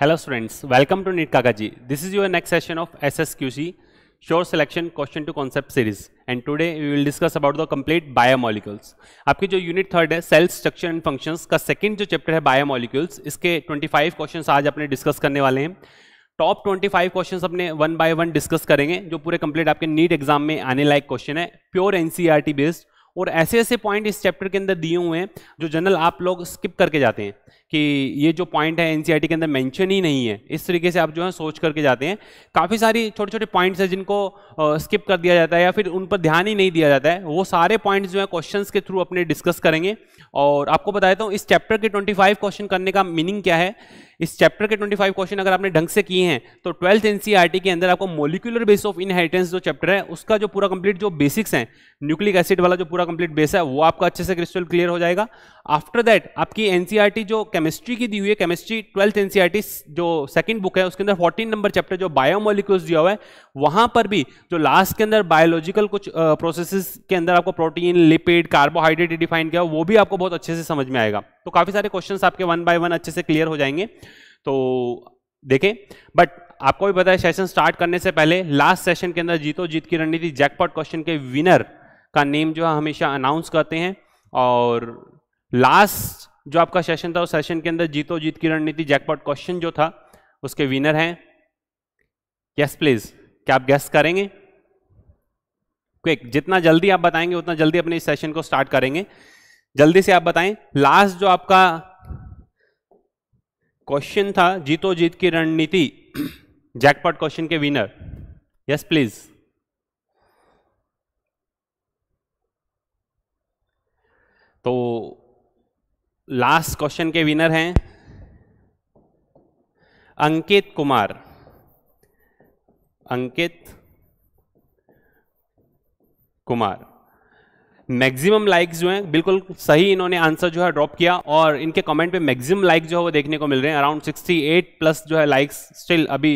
Hello students welcome to NEET G this is your next session of S S Q C sure selection question to concept series and today we will discuss about the complete biomolecules आपके जो unit third है cells structure and function का second जो chapter है biomolecules इसके twenty five question आज अपने discuss करने वाले हैं टॉप ट्वेंटी फाइव क्वेश्चन अपने वन बाय वन डिस्कस करेंगे जो पूरे कंप्लीट आपके नीट एग्जाम में आने लायक क्वेश्चन है प्योर एनसीआरटी बेस्ड और ऐसे ऐसे पॉइंट इस चैप्टर के अंदर दिए हुए हैं जो जनरल आप लोग स्किप करके जाते हैं कि ये जो पॉइंट है एनसीईआरटी e के अंदर मेंशन ही नहीं है इस तरीके से आप जो है सोच करके जाते हैं काफ़ी सारी छोटे छोटे पॉइंट्स हैं जिनको स्किप कर दिया जाता है या फिर उन पर ध्यान ही नहीं दिया जाता है वो सारे पॉइंट्स जो है क्वेश्चन के थ्रू अपने डिस्कस करेंगे और आपको बता देता हूँ इस चैप्टर के ट्वेंटी क्वेश्चन करने का मीनिंग क्या है इस चैप्टर के 25 क्वेश्चन अगर आपने ढंग से किए हैं तो ट्वेल्थ एनसीईआरटी e के अंदर आपको मोलिकुलर बेस ऑफ इनहेरिटेंस जो चैप्टर है उसका जो पूरा कंप्लीट जो बेसिक्स है न्यूक्लिक एसिड वाला जो पूरा कंप्लीट बेस है वो आपका अच्छे से क्रिस्टल क्लियर हो जाएगा आफ्टर दैट आपकी एनसीईआरटी e जो केमिस्ट्री की दी हुई है केमिस्ट्री ट्वेल्थ एनसीईआरटी जो सेकंड बुक है उसके अंदर 14 नंबर चैप्टर जो बायोमोलिक्यूल्स दिया हुआ है वहां पर भी जो लास्ट के अंदर बायोलॉजिकल कुछ प्रोसेस uh, के अंदर आपको प्रोटीन लिपिड कार्बोहाइड्रेट डिफाइन किया वो भी आपको बहुत अच्छे से समझ में आएगा तो काफी सारे क्वेश्चन आपके वन बाय वन अच्छे से क्लियर हो जाएंगे तो देखें बट आपको भी पता है सेशन स्टार्ट करने से पहले लास्ट सेशन के अंदर जीतो जीत की रणनीति जैकपॉट क्वेश्चन के विनर का नेम जो है हमेशा अनाउंस करते हैं और लास्ट जो आपका सेशन था उस सेशन के अंदर जीतो जीत की रणनीति जैकपॉट क्वेश्चन जो था उसके विनर हैं यस प्लीज क्या आप गेस्ट करेंगे क्विक जितना जल्दी आप बताएंगे उतना जल्दी अपने इस सेशन को स्टार्ट करेंगे जल्दी से आप बताएं लास्ट जो आपका क्वेश्चन था जीतो जीत की रणनीति जैकपॉट क्वेश्चन के विनर यस प्लीज तो लास्ट क्वेश्चन के विनर हैं अंकित कुमार अंकित कुमार मैक्सिमम लाइक्स जो हैं बिल्कुल सही इन्होंने आंसर जो है ड्रॉप किया और इनके कमेंट पे मैक्सिमम लाइक जो है वो देखने को मिल रहे हैं अराउंड 68 प्लस जो है लाइक्स स्टिल अभी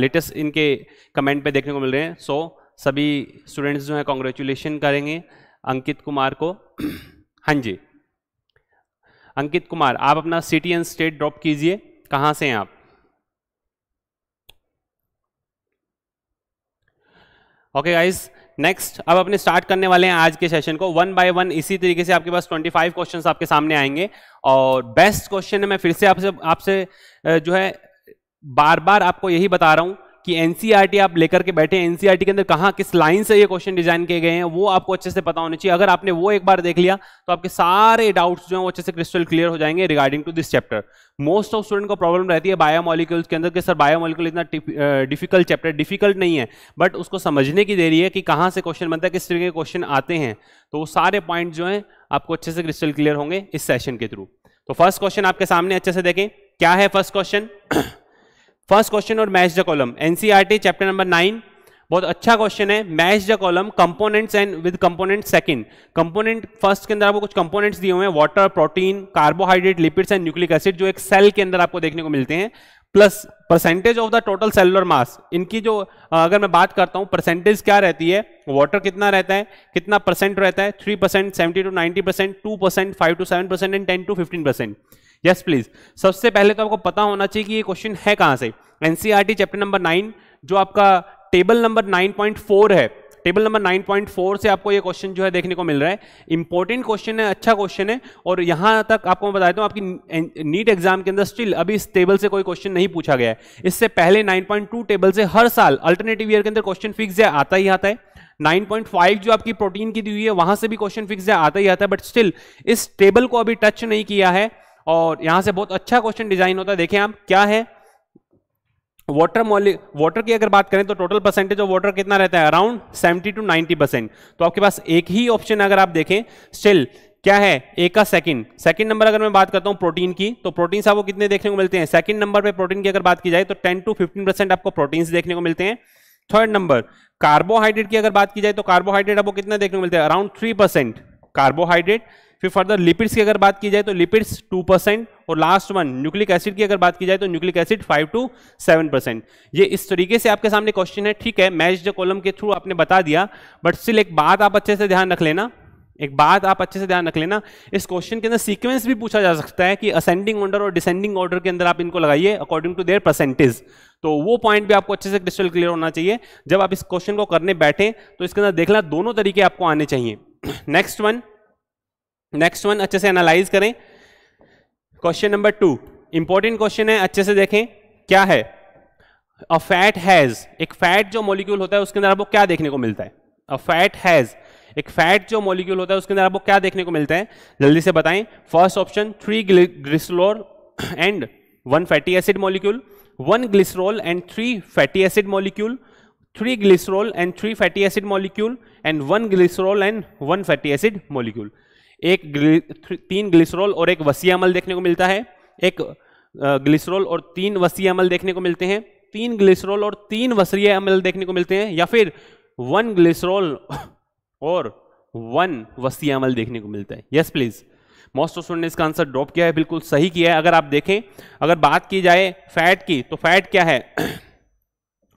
लेटेस्ट इनके कमेंट पे देखने को मिल रहे हैं सो so, सभी स्टूडेंट्स जो है कॉन्ग्रेचुलेशन करेंगे अंकित कुमार को हाँ जी अंकित कुमार आप अपना सिटी एंड स्टेट ड्रॉप कीजिए कहां से हैं आप ओके गाइस नेक्स्ट अब अपने स्टार्ट करने वाले हैं आज के सेशन को वन बाय वन इसी तरीके से आपके पास 25 क्वेश्चंस आपके सामने आएंगे और बेस्ट क्वेश्चन है मैं फिर से आपसे आपसे जो है बार बार आपको यही बता रहा हूं कि एनसीईआरटी e आप लेकर के बैठे एनसीईआरटी e के अंदर कहां किस लाइन से ये क्वेश्चन डिजाइन किए गए हैं वो आपको अच्छे से पता होना चाहिए अगर आपने वो एक बार देख लिया तो आपके सारे डाउट्स जो हैं वो अच्छे से क्रिस्टल क्लियर हो जाएंगे regarding to this chapter most of student को प्रॉब्लम रहती है बायोमोलिक्यूल्स के अंदर कि सर बायोमोलिक्यूल इतना डिफिकल्ट चैप्टर डिफिकल्ट नहीं है बट उसको समझने की देरी है कि कहाँ से क्वेश्चन बनता है किस तरीके के क्वेश्चन आते हैं तो वो सारे पॉइंट जो है आपको अच्छे से क्रिस्टल क्लियर होंगे इस सेशन के थ्रू तो फर्स्ट क्वेश्चन आपके सामने अच्छे से देखें क्या है फर्स्ट क्वेश्चन फर्स्ट क्वेश्चन और match the column NCERT chapter number nine बहुत अच्छा क्वेश्चन है match the column components and with component second component first के अंदर आपको कुछ कंपोनेंट्स दिए हुए हैं water protein carbohydrate lipids and nucleic acid जो एक सेल के अंदर आपको देखने को मिलते हैं plus percentage of the total cellular mass इनकी जो अगर मैं बात करता हूँ परसेंटेज क्या रहती है वाटर कितना रहता है कितना परसेंट रहता है three percent seventy to ninety percent two percent five to seven percent and ten to fifteen percent yes please सबसे पहले तो आपको पता होना चाहिए कि ये क्वेश्चन है कहां से एनसीईआरटी चैप्टर नंबर नाइन जो आपका table number nine point four है table number nine point four से आपको ये क्वेश्चन जो है देखने को मिल रहा है इंपॉर्टेंट क्वेश्चन है अच्छा क्वेश्चन है और यहां तक आपको मैं बताता हूँ आपकी नीट एग्जाम के अंदर स्टिल अभी इस टेबल से कोई क्वेश्चन नहीं पूछा गया है इससे पहले टू टेबल से हर साल अल्टरनेटिव ईयर के अंदर क्वेश्चन फिक्स है आता ही आता है 9.5 जो आपकी प्रोटीन की दी हुई है वहां से भी क्वेश्चन फिक्स है आता ही आता है बट स्टिल इस टेबल को अभी टच नहीं किया है और यहां से बहुत अच्छा क्वेश्चन डिजाइन होता है देखें आप क्या है वाटर मॉलिक वाटर की अगर बात करें तो टोटल परसेंटेज ऑफ वाटर कितना रहता है अराउंड 70 टू 90 परसेंट तो आपके पास एक ही ऑप्शन अगर आप देखें स्टिल क्या है एक का सेकंड सेकंड नंबर अगर मैं बात करता हूं प्रोटीन की तो प्रोटीन्स आपको कितने देखने को मिलते हैं सेकंड नंबर पर प्रोटीन की अगर बात की जाए तो टेन टू फिफ्टीन आपको प्रोटीन्स देखने को मिलते हैं थर्ड नंबर कार्बोहाइड्रेट की अगर बात की जाए तो कार्बोहाइड्रेट आपको कितने देखने को मिलते हैं अराउंड थ्री कार्बोहाइड्रेट फिर फर्दर लिपिड्स की अगर बात की जाए तो लिपिड्स टू परसेंट और लास्ट वन न्यूक्लिक एसिड की अगर बात की जाए तो nucleic acid five to seven percent ये इस तरीके से आपके सामने क्वेश्चन है ठीक है मैच द कॉलम के थ्रू आपने बता दिया बट स्टिल एक बात आप अच्छे से ध्यान रख लेना एक बात आप अच्छे से ध्यान रख लेना इस क्वेश्चन के अंदर सीक्वेंस भी पूछा जा सकता है कि असेंडिंग ऑर्डर और डिसेंडिंग ऑर्डर के अंदर आप इनको लगाइए अकॉर्डिंग टू देयर परसेंटेज तो वो पॉइंट भी आपको अच्छे से क्रिस्टल क्लियर होना चाहिए जब आप इस क्वेश्चन को करने बैठे तो इसके अंदर देखना दोनों तरीके आपको आने चाहिए नेक्स्ट वन नेक्स्ट वन अच्छे से एनालाइज करें question number two important question है अच्छे से देखें क्या है अ फैट हैज एक फैट जो मॉलिक्यूल होता है उसके अंदर आपको क्या देखने को मिलता है अ फैट हैज एक फैट जो मॉलिक्यूल होता है उसके अंदर आपको क्या देखने को मिलता है जल्दी से बताएं first option three glycerol and one fatty acid molecule one glycerol and three fatty acid molecule three glycerol and three fatty acid molecule and one glycerol and one fatty acid molecule एक ग्लि, तीन glycerol और एक वसी अमल देखने को मिलता है एक ग्लिसरॉल और तीन वसी अमल देखने को मिलते हैं तीन ग्लिसरॉल और तीन वसी अमल देखने को मिलते हैं या फिर वन ग्लिसरॉल और वन वसी अमल देखने को मिलता है yes please most of student ने इसका आंसर ड्रॉप किया है बिल्कुल सही किया है अगर आप देखें अगर बात की जाए फैट की तो फैट क्या है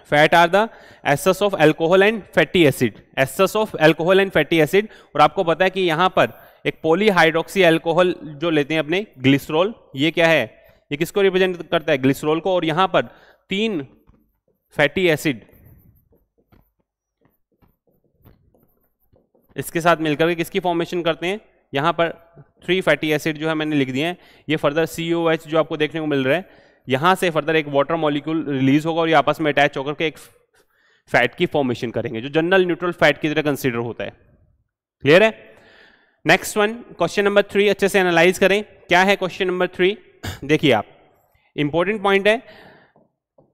fat are the assess of alcohol and fatty acid assess of alcohol and fatty acid और आपको पता है कि यहां पर एक पोलीहाइड्रोक्सी एल्कोहल जो लेते हैं अपने ग्लिसरोल ये क्या है ये किसको रिप्रेजेंट करता है ग्लिसरोल को और यहां पर तीन फैटी एसिड इसके साथ मिलकर के किसकी फॉर्मेशन करते हैं यहां पर थ्री फैटी एसिड जो है मैंने लिख दिए हैं ये फर्दर सी जो आपको देखने को मिल रहा है यहां से फर्दर एक वाटर मॉलिक्यूल रिलीज होगा और ये आपस में अटैच होकर के एक फैट की फॉर्मेशन करेंगे जो जनरल न्यूट्रल फैट की तरह कंसिडर होता है क्लियर है next one question number three अच्छे से एनालाइज करें क्या है क्वेश्चन नंबर थ्री देखिए आप इंपॉर्टेंट पॉइंट है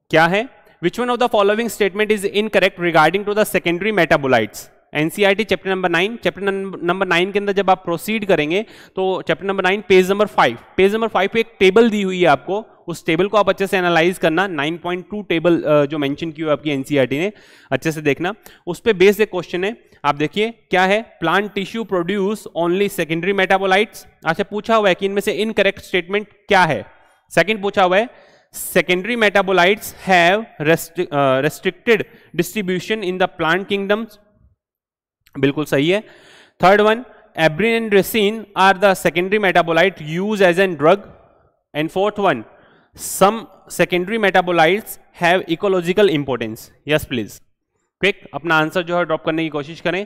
क्या है which one of the following statement is incorrect regarding to the secondary metabolites NCERT chapter number nine chapter number nine के अंदर जब आप प्रोसीड करेंगे तो chapter number nine page number five page number five पे एक table दी हुई है आपको उस टेबल को आप अच्छे से एनालाइज करना 9.2 टेबल जो मेंशन की हुई आपकी एनसीईआरटी e ने अच्छे से देखना उस पर बेस्ड एक क्वेश्चन है आप देखिए क्या है plant tissue produce only secondary metabolites आपसे पूछा हुआ है कि इनमें से इनकरेक्ट स्टेटमेंट क्या है सेकंड पूछा हुआ है secondary metabolites have restricted distribution in the plant the बिल्कुल सही है third one abrin and ricin are the secondary metabolite use as an drug and fourth one some secondary metabolites have ecological importance yes please quick अपना answer जो है drop करने की कोशिश करें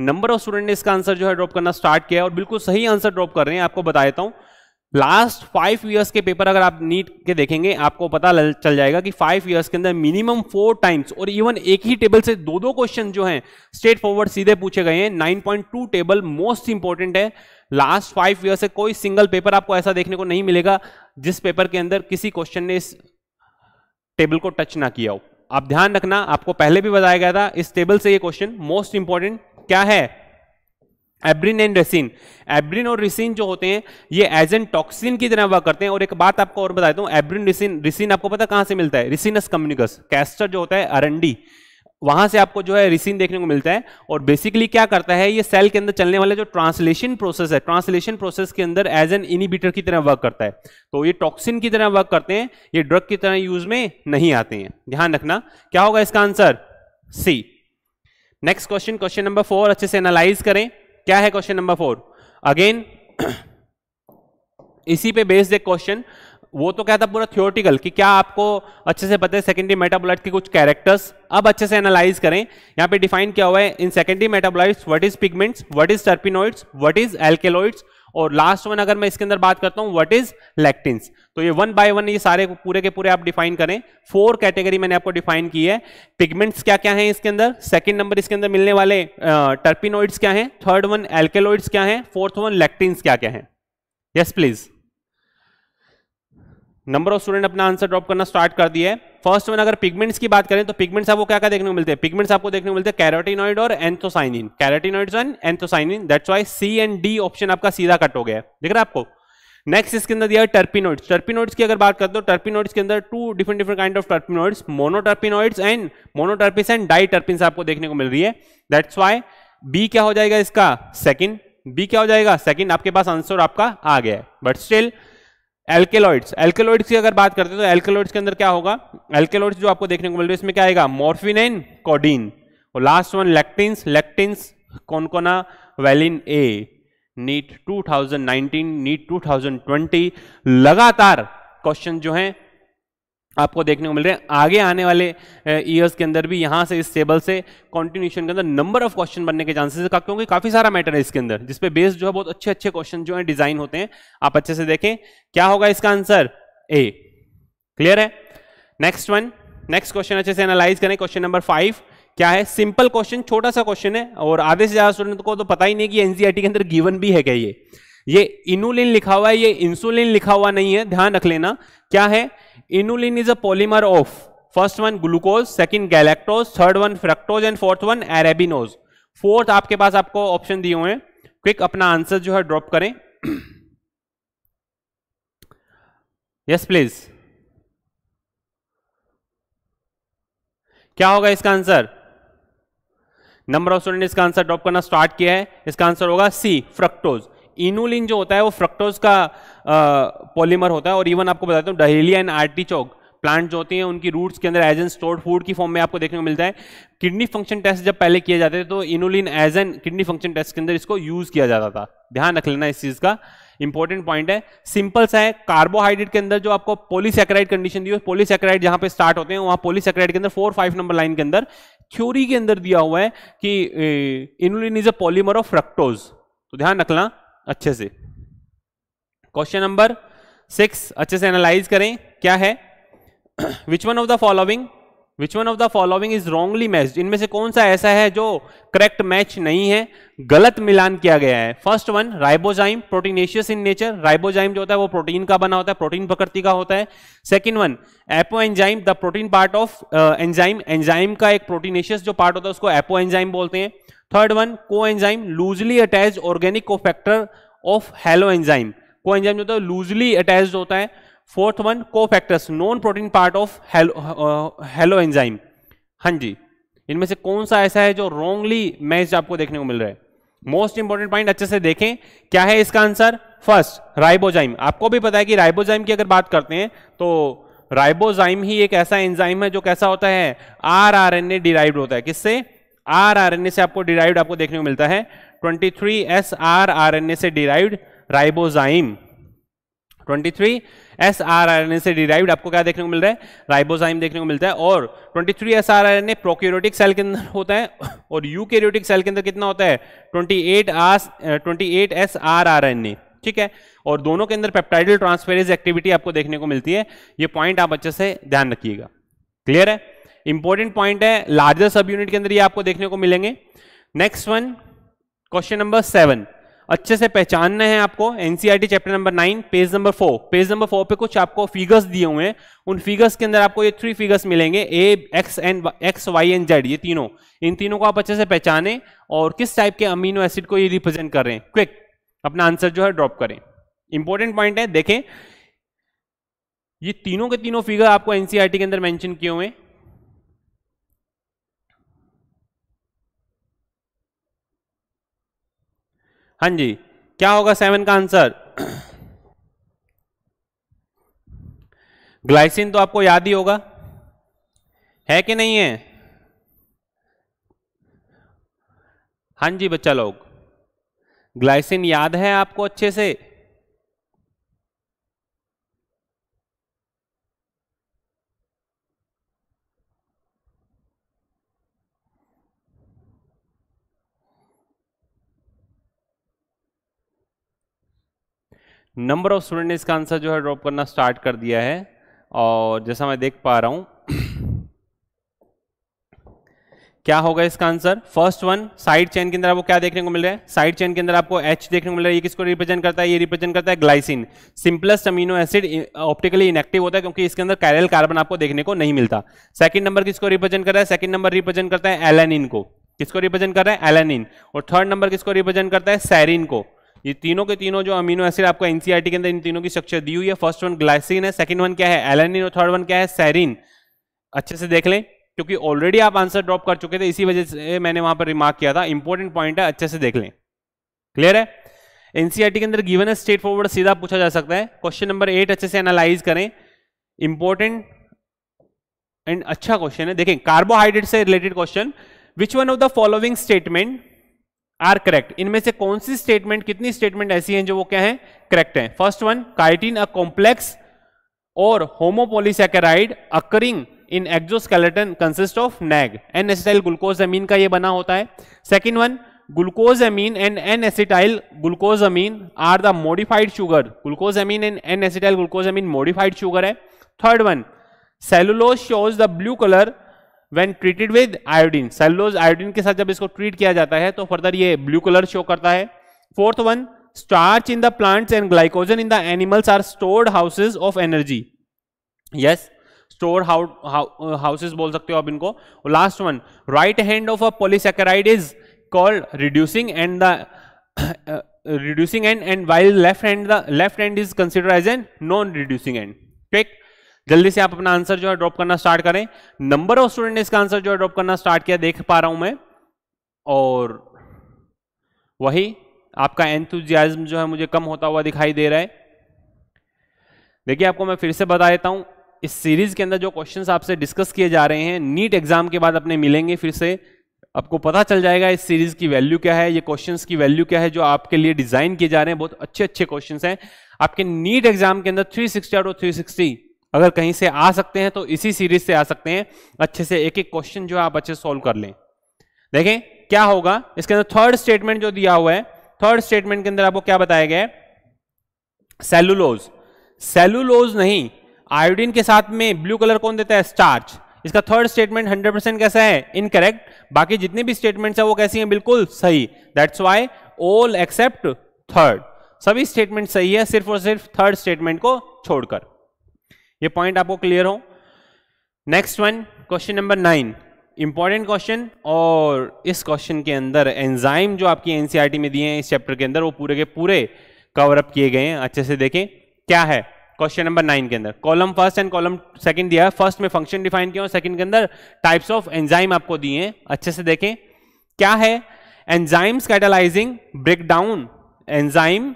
नंबर ऑफ स्टूडेंट ने इसका आंसर जो है ड्रॉप करना स्टार्ट किया है और बिल्कुल सही आंसर ड्रॉप कर रहे हैं आपको बता देता हूं लास्ट फाइव ईयर्स के पेपर अगर आप नीट के देखेंगे आपको पता चल जाएगा कि फाइव ईयर्स के अंदर मिनिमम फोर टाइम्स और इवन एक ही टेबल से दो दो क्वेश्चन जो हैं स्ट्रेट फॉरवर्ड सीधे पूछे गए हैं 9.2 टेबल मोस्ट इंपॉर्टेंट है लास्ट फाइव ईयर से कोई सिंगल पेपर आपको ऐसा देखने को नहीं मिलेगा जिस पेपर के अंदर किसी क्वेश्चन ने इस टेबल को टच ना किया हो आप ध्यान रखना आपको पहले भी बताया गया था इस टेबल से ये क्वेश्चन मोस्ट इंपॉर्टेंट क्या है एब्रिन एंड रेसिन एब्रिन और रिसिन जो होते हैं ये एन टॉक्सिन की तरह वर्क करते हैं और एक बात आपको और बता हूं एब्रिन रिसिन रिसिन आपको पता कहां से मिलता है रिसिनस कम्युनिकस कैस्टर जो होता है अरंडी वहां से आपको जो है रिसीन देखने को मिलता है और बेसिकली क्या करता है ये सेल के अंदर चलने वाला जो ट्रांसलेशन प्रोसेस है ट्रांसलेशन प्रोसेस के अंदर एज एन इनिबिटर की तरह वर्क करता है तो ये टॉक्सिन की तरह वर्क करते हैं ये ड्रग की तरह यूज में नहीं आते हैं ध्यान रखना क्या होगा इसका answer C next question question number four अच्छे से एनालाइज करें क्या है क्वेश्चन नंबर फोर अगेन इसी पे बेस्ड एक क्वेश्चन वो तो क्या था पूरा थियोरटिकल कि क्या आपको अच्छे से पता है सेकेंडरी मेटाबोलाइट के कुछ कैरेक्टर्स अब अच्छे से एनालाइज करें यहाँ पे डिफाइन किया हुआ है इन secondary metabolites what is pigments what is terpenoids what is alkaloids और लास्ट वन अगर मैं इसके अंदर बात करता हूँ व्हाट इज लैक्टिन्स तो ये वन बाय वन ये सारे पूरे के पूरे आप डिफाइन करें फोर कैटेगरी मैंने आपको डिफाइन की है पिगमेंट्स क्या क्या हैं इसके अंदर सेकंड नंबर इसके अंदर मिलने वाले टर्पिनोइड्स क्या हैं थर्ड वन एल्केलोइड्स क्या हैं फोर्थ वन लैक्टिन्स क्या क्या हैं yes please number of student अपना आंसर ड्रॉप करना स्टार्ट कर दिया है फर्स्ट वन अगर पिगमेंट्स की बात करें तो पिगमेंट्स आपको क्या क्या देखने को मिलते हैं पिगमेंट्स आपको देखने को मिलते हैं कैरोटिनॉइड और anthocyanin carotenoids and anthocyanin that's why C and D option आपका सीधा कट हो गया है देख रहे आपको नेक्स्ट इसके अंदर दिया है टर्पिनोइड्स टर्पिनोइड्स की अगर बात करते हो तो टर्पिनोइड्स के अंदर two different different kind of terpenoids monoterpenoids and monoterpenes and diterpene आपको देखने को मिल रही है दैट्स वाई बी क्या हो जाएगा इसका सेकंड बी क्या हो जाएगा सेकंड आपके पास आंसर आपका आ गया है बट स्टिल एल्केलॉइड्स एल्केलॉइड्स की अगर बात करते हैं तो एल्केलॉइड्स के अंदर क्या होगा एल्केलॉइड्स जो आपको देखने को मिल रहा है इसमें क्या आएगा मॉर्फिनाइन कॉडीन और last one lectins lectins concanavalin A NEET 2019 NEET 2020 लगातार क्वेश्चन जो हैं आपको देखने को मिल रहे हैं आगे आने वाले ईयर्स के अंदर भी यहाँ से इस टेबल से कॉन्टिन्यूशन के अंदर नंबर ऑफ क्वेश्चन बनने के चांसेस का क्योंकि काफी सारा मैटर है इसके अंदर जिसपे बेस जो है बहुत अच्छे अच्छे क्वेश्चन जो है डिजाइन होते हैं आप अच्छे से देखें क्या होगा इसका आंसर ए क्लियर है नेक्स्ट वन नेक्स्ट क्वेश्चन अच्छे से एनालाइज करें क्वेश्चन नंबर फाइव क्या है सिंपल क्वेश्चन छोटा सा क्वेश्चन है और आधे से ज्यादा स्टूडेंट को तो पता ही नहीं कि एनसीआर e के अंदर गिवन भी है क्या ये ये इनुलिन लिखा हुआ है ये इंसुलिन लिखा हुआ नहीं है ध्यान रख लेना क्या है inulin is a polymer of first one glucose second galactose third one fructose and fourth one arabinose fourth आपके पास आपको ऑप्शन दिए हुए हैं क्विक अपना आंसर जो है ड्रॉप करें यस प्लीज क्या होगा इसका आंसर नंबर ऑफ स्टूडेंट इसका आंसर ड्रॉप करना स्टार्ट किया है इसका आंसर होगा सी फ्रक्टोज इनुलिन जो होता है वो फ्रक्टोज का पॉलीमर होता है और इवन आपको बताता हूँ डहेलिया एंड चौक प्लांट जो होती हैं उनकी रूट्स के अंदर एज एन स्टोर्ड फूड की फॉर्म में आपको देखने को मिलता है किडनी फंक्शन टेस्ट जब पहले किए जाते थे तो inulin as an kidney function test के अंदर इसको यूज किया जाता था ध्यान रख लेना इस चीज का इंपॉर्टेंट पॉइंट है सिंपल सा है कार्बोहाइड्रेट के अंदर जो आपको पोलिसक्राइड कंडीशन दी है पोलिसक्राइड जहां पे स्टार्ट होते हैं वहां पोलिसक्राइड के अंदर फोर फाइव नंबर लाइन के अंदर थ्योरी के अंदर दिया हुआ है कि inulin is a polymer of fructose तो ध्यान रखना अच्छे से क्वेश्चन नंबर सिक्स अच्छे से एनालाइज करें क्या है which one of the following which one of the following is wrongly matched इनमें से कौन सा ऐसा है जो करेक्ट मैच नहीं है गलत मिलान किया गया है first one ribozyme proteinaceous in nature ribozyme जो होता है वो प्रोटीन का बना होता है प्रोटीन प्रकृति का होता है second one apoenzyme the protein part of enzyme enzyme का एक प्रोटीनेशियस जो पार्ट होता है उसको एपो एंजाइम बोलते हैं third one coenzyme loosely attach organic cofactor of holoenzyme coenzyme जो होता है लूजली अटैच होता है fourth one cofactors non protein part of holoenzyme हाँ जी इनमें से कौन सा ऐसा है जो रॉन्गली मैच आपको देखने को मिल रहा है मोस्ट इंपॉर्टेंट पॉइंट अच्छे से देखें क्या है इसका आंसर फर्स्ट राइबोजाइम आपको भी पता है कि राइबोजाइम की अगर बात करते हैं तो राइबोजाइम ही एक ऐसा एंजाइम है जो कैसा होता है R R N A derive होता है किससे आर आर एन ए से आपको डिराइव आपको देखने को मिलता है twenty three S R R N A से derive ribozyme 23 S R R N A से डिराइव्ड आपको क्या देखने को मिल रहा है राइबोजाइम देखने को मिलता है और 23 three S R R N A prokaryotic cell के अंदर होता है और यूकेरियोटिक सेल के अंदर कितना होता है 28 आस eight S R R N A ठीक है और दोनों के अंदर पेप्टाइडल ट्रांसफेरेज एक्टिविटी आपको देखने को मिलती है ये पॉइंट आप अच्छे से ध्यान रखिएगा क्लियर है इंपॉर्टेंट पॉइंट है लार्जर सब यूनिट के अंदर ये आपको देखने को मिलेंगे next one question number seven अच्छे से पहचानना है आपको NCERT chapter number nine page number four page number four पे कुछ आपको फिगर्स दिए हुए हैं उन फिगर्स के अंदर आपको ये थ्री फिगर्स मिलेंगे A X and X Y and Z ये तीनों इन तीनों को आप अच्छे से पहचाने और किस टाइप के अमीनो एसिड को ये रिप्रेजेंट कर रहे हैं क्विक अपना आंसर जो है ड्रॉप करें इंपॉर्टेंट पॉइंट है देखें ये तीनों के तीनों फिगर आपको एनसीआरटी e के अंदर मेंशन किए हुए हैं हाँ जी क्या होगा सेवन का आंसर ग्लाइसिन तो आपको याद ही होगा है कि नहीं है हाँ जी बच्चा लोग ग्लाइसिन याद है आपको अच्छे से नंबर ऑफ स्टूडेंट ने इसका आंसर जो है ड्रॉप करना स्टार्ट कर दिया है और जैसा मैं देख पा रहा हूं क्या होगा इसका answer first one side chain के अंदर आपको क्या देखने को मिल रहा है साइड चेन के अंदर आपको एच देखने को मिल रहा है ये किसको रिप्रेजेंट करता है ये रिप्रेजेंट करता है glycine simplest amino acid optically inactive होता है क्योंकि इसके अंदर कैरल कार्बन आपको देखने को नहीं मिलता सेकंड नंबर किसको रिप्रेजेंट कर रहा है सेकंड नंबर रिप्रेजेंट करता है एलेनिन को किसको रिप्रेजेंट कर रहा है एलेनिन और थर्ड नंबर किसको रिप्रेजेंट करता है सैरिन को ये तीनों के तीनों जो अमीनो एसिड आपको एनसीआरटी के अंदर इन तीनों की स्ट्रक्चर दी हुई है फर्स्ट वन ग्लाइसिन है सेकंड वन क्या है एलेनिन और थर्ड वन क्या है सैरिन अच्छे से देख लें क्योंकि ऑलरेडी आप आंसर ड्रॉप कर चुके थे इसी वजह से मैंने वहां पर रिमार्क किया था इंपॉर्टेंट पॉइंट है अच्छे से देख लें क्लियर है एनसीआरटी e के अंदर गिवन है स्टेट फॉरवर्ड सीधा पूछा जा सकता है क्वेश्चन नंबर एट अच्छे से एनालाइज करें इंपॉर्टेंट एंड अच्छा क्वेश्चन है देखें कार्बोहाइड्रेट से related question which one of the following statement are correct इनमें से कौन सी स्टेटमेंट कितनी स्टेटमेंट ऐसी हैं जो वो क्या है करेक्ट है first one chitin a complex और homopolysaccharide occurring in exoskeleton consist of NAG N acetyl amine का ये बना होता है second one glucosamine and N acetyl glucosamine are the modified sugar amine and N acetyl glucosamine modified sugar है third one cellulose shows the blue colour when treated with iodine cellulose iodine के साथ जब इसको treat किया जाता है तो further ये ब्लू कलर शो करता है fourth one starch in the plants and glycogen in the animals are stored houses of energy yes store houses बोल सकते हो आप इनको last one right hand of a polysaccharide is called reducing end the reducing end end while left hand the left hand is consider as an non reducing end ठीक जल्दी से आप अपना आंसर जो है ड्रॉप करना स्टार्ट करें number of student ने इसका आंसर जो है ड्रॉप करना स्टार्ट किया देख पा रहा हूं मैं और वही आपका एंथुजियाज्म जो है मुझे कम होता हुआ दिखाई दे रहा है देखिए आपको मैं फिर से बता देता हूं इस सीरीज के अंदर जो क्वेश्चन आपसे डिस्कस किए जा रहे हैं नीट एग्जाम के बाद अपने मिलेंगे फिर से आपको पता चल जाएगा इस सीरीज की वैल्यू क्या है ये क्वेश्चंस की वैल्यू क्या है जो आपके लिए डिजाइन किए जा रहे हैं बहुत अच्छे अच्छे क्वेश्चंस हैं आपके नीट एग्जाम के अंदर 360 आउट अगर कहीं से आ सकते हैं तो इसी सीरीज से आ सकते हैं अच्छे से एक एक क्वेश्चन जो है आप अच्छे सॉल्व कर लें देखें क्या होगा इसके अंदर थर्ड स्टेटमेंट जो दिया हुआ है थर्ड स्टेटमेंट के अंदर आपको क्या बताया गया है सेलुलोज सेलुलोज नहीं आयोडीन के साथ में ब्लू कलर कौन देता है स्टार्च इसका थर्ड स्टेटमेंट 100 परसेंट कैसा है इनकरेक्ट बाकी जितने भी स्टेटमेंट्स है वो कैसी हैं बिल्कुल सही that's why all except third सभी स्टेटमेंट सही है सिर्फ और सिर्फ थर्ड स्टेटमेंट को छोड़कर ये पॉइंट आपको क्लियर हो next one question number nine important question और इस क्वेश्चन के अंदर एंजाइम जो आपकी एनसीईआरटी e में दिए हैं इस चैप्टर के अंदर वो पूरे के पूरे कवर अप किए गए हैं अच्छे से देखें क्या है क्वेश्चन नंबर नाइन के अंदर column first and column second दिया है फर्स्ट में फंक्शन डिफाइन किया और सेकंड के अंदर टाइप्स ऑफ एंजाइम आपको दिए हैं अच्छे से देखें क्या है enzymes catalysing break down enzyme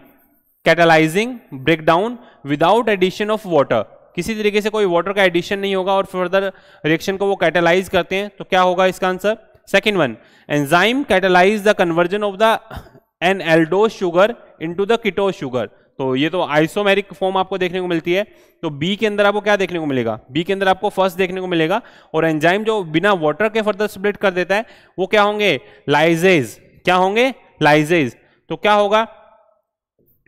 catalysing break down without addition of water किसी तरीके से कोई वाटर का एडिशन नहीं होगा और फर्दर रिएक्शन को वो कैटेलाइज करते हैं तो क्या होगा इसका answer second one enzyme catalyse the conversion of the an aldo sugar in the keto sugar तो ये तो आइसोमेरिक फॉर्म आपको देखने को मिलती है तो बी के अंदर आपको क्या देखने को मिलेगा बी के अंदर आपको फर्स्ट देखने को मिलेगा और एंजाइम जो बिना वाटर के फर्दर स्प्लिट कर देता है वो क्या होंगे लाइजेज क्या होंगे लाइजेज तो क्या होगा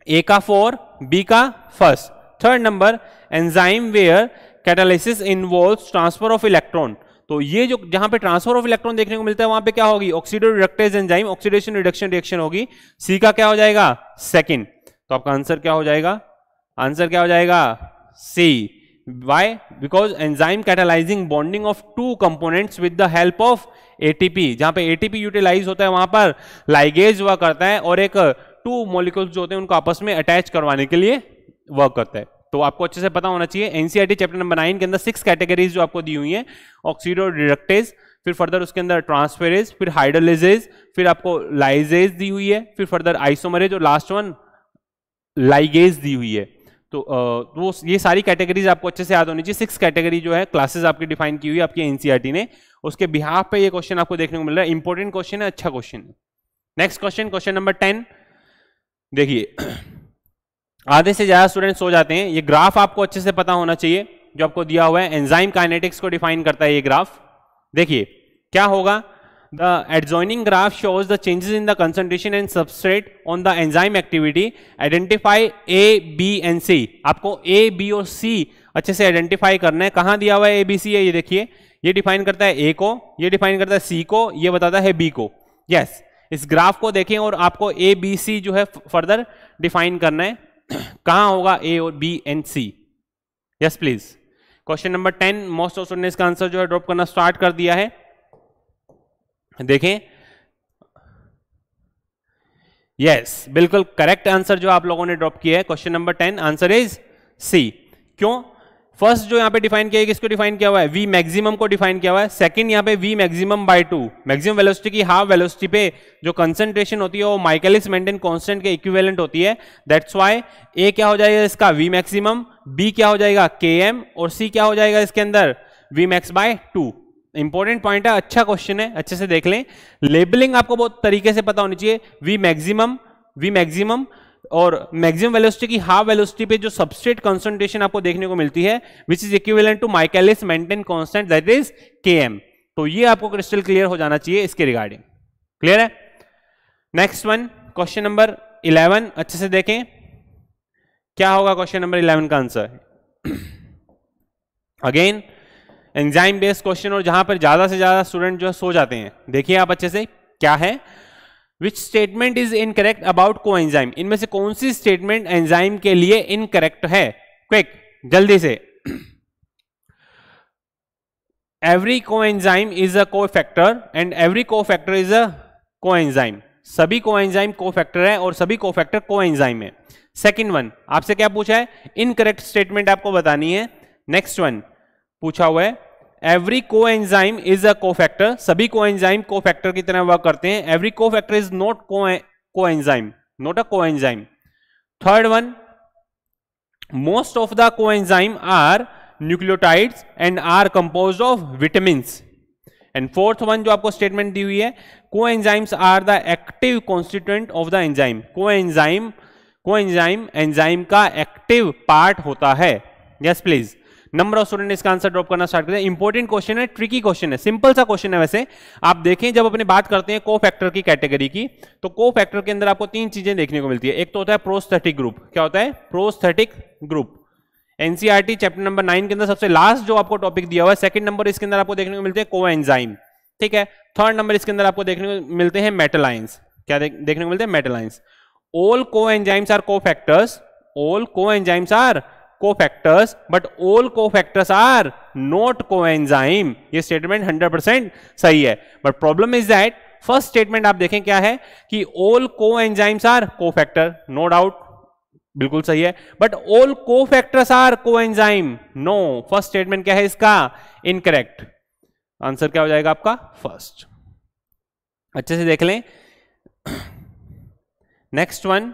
ए का फोर बी का first third number enzyme where catalysis involve transfer of electron तो ये जो जहां पे ट्रांसफर ऑफ इलेक्ट्रॉन देखने को मिलता है वहां पे क्या होगी oxidoreductase enzyme oxidation reduction reaction होगी सी का क्या हो जाएगा सेकेंड तो आपका आंसर क्या हो जाएगा आंसर क्या हो जाएगा C why because enzyme catalysing bonding of two components with the help of ATP. जहां पे एटीपी यूटिलाइज होता है वहां पर लाइगेज वर्क करता है और एक टू मॉलिक्यूल्स जो होते हैं उनको आपस में अटैच करवाने के लिए वर्क करता है तो आपको अच्छे से पता होना चाहिए एनसीआरटी चैप्टर नंबर नाइन के अंदर सिक्स कैटेगरीज जो आपको दी हुई है ऑक्सीडो डिडक्टेज फिर फर्दर उसके अंदर ट्रांसफेरेज फिर हाइड्रोलिजेज फिर आपको लाइजेज दी हुई है फिर फर्दर आइसोमरेज और लास्ट वन लाइगेज दी हुई है तो वो ये सारी कैटेगरीज आपको अच्छे से याद होनी चाहिए सिक्स कैटेगरी जो है क्लासेस आपकी डिफाइन की हुई है आपकी एनसीआरटी e ने उसके बिहाफ पे ये क्वेश्चन आपको देखने को मिल रहा है इंपॉर्टेंट क्वेश्चन है अच्छा question next question question number ten देखिए आधे से ज़्यादा स्टूडेंट सो जाते हैं ये ग्राफ आपको अच्छे से पता होना चाहिए जो आपको दिया हुआ है एंजाइम काइनेटिक्स को डिफाइन करता है ये ग्राफ देखिए क्या होगा the adjoining graph shows the changes in the concentration and substrate on the enzyme activity identify A B and C आपको ए बी और सी अच्छे से आइडेंटिफाई करना है कहाँ दिया हुआ है ए बी सी है ये देखिए ये डिफाइन करता है ए को ये डिफाइन करता है सी को ये बताता है बी को यस yes, इस ग्राफ को देखें और आपको ए बी सी जो है फर्दर डिफाइन करना है कहां होगा ए और B and C yes please question number ten most of ने इसका आंसर जो है ड्रॉप करना स्टार्ट कर दिया है देखें यस yes, बिल्कुल करेक्ट आंसर जो आप लोगों ने ड्रॉप किया है question number ten answer is C क्यों फर्स्ट जो यहाँ पे डिफाइन किया है किसको डिफाइन किया हुआ है वी मैक्सिमम को डिफाइन किया हुआ है सेकंड यहाँ पे V maximum by two maximum velocity की हाफ वेलोसिटी पे जो कंसंट्रेशन होती है वो माइकलिस मेंटेन कांस्टेंट के इक्विवेलेंट होती है दैट्स वाई ए क्या हो जाएगा इसका वी मैक्सिमम बी क्या हो जाएगा के एम और सी क्या हो जाएगा इसके अंदर V max by two important point है अच्छा क्वेश्चन है अच्छे से देख लें लेबलिंग आपको बहुत तरीके से पता होनी चाहिए वी मैक्सिमम वी मैक्सिमम और मैक्सिमम वेलोसिटी की हाफ वेलोसिटी पे जो सबस्ट्रेट कंसंट्रेशन आपको देखने को मिलती है which is equivalent to Michaelis Menten constant that is KM तो ये आपको क्रिस्टल क्लियर हो जाना चाहिए इसके रिगार्डिंग क्लियर है next one question number eleven अच्छे से देखें क्या होगा क्वेश्चन नंबर इलेवन का answer again enzyme based question और जहां पर ज्यादा से ज्यादा स्टूडेंट जो सो जाते हैं देखिए आप अच्छे से क्या है which statement is incorrect about coenzyme इनमें से कौन सी स्टेटमेंट एंजाइम के लिए इनकरेक्ट है क्विक जल्दी से एवरी को coenzyme is a cofactor and every cofactor is a coenzyme सभी को एंजाइम को फैक्टर है और सभी को फैक्टर को एंजाइम है सेकेंड वन आपसे क्या पूछा है इनकरेक्ट स्टेटमेंट आपको बतानी है नेक्स्ट वन पूछा हुआ है एवरी को एंजाइम इज अ को फैक्टर सभी को एंजाइम को फैक्टर की तरह वर्क करते हैं every cofactor is not coenzyme not a coenzyme third one most of the coenzyme are nucleotides and are compose of vitamin and fourth one जो आपको statement दी हुई है coenzymes are the active constituent of the enzyme coenzyme coenzyme enzyme का active part होता है yes yes, please number of student इसका answer drop करना स्टार्ट करें इंपॉर्टेंट क्वेश्चन है ट्रिकी क्वेश्चन है सिंपल सा क्वेश्चन है वैसे आप देखें जब अपने बात करते हैं को फैक्टर की कैटेगरी की तो को फैक्टर के अंदर आपको तीन चीजें देखने को मिलती है एक तो होता है प्रोस्थेटिक ग्रुप क्या होता है prosthetic group NCERT chapter number nine के अंदर सबसे लास्ट जो आपको टॉपिक दिया हुआ है सेकंड नंबर इसके अंदर आपको देखने को मिलते हैं को एंजाइम ठीक है थर्ड नंबर इसके अंदर आपको देखने को मिलते हैं मेटलाइंस क्या देखने को मिलते हैं metal ions all coenzymes are cofactors all coenzymes are cofactors but all cofactors are not coenzyme ये statement 100% सही है but problem is that first statement आप देखें क्या है कि all coenzymes are cofactor no doubt बिल्कुल सही है but all cofactors are coenzyme no first statement क्या है इसका इनकरेक्ट आंसर क्या हो जाएगा आपका फर्स्ट अच्छे से देख लें next one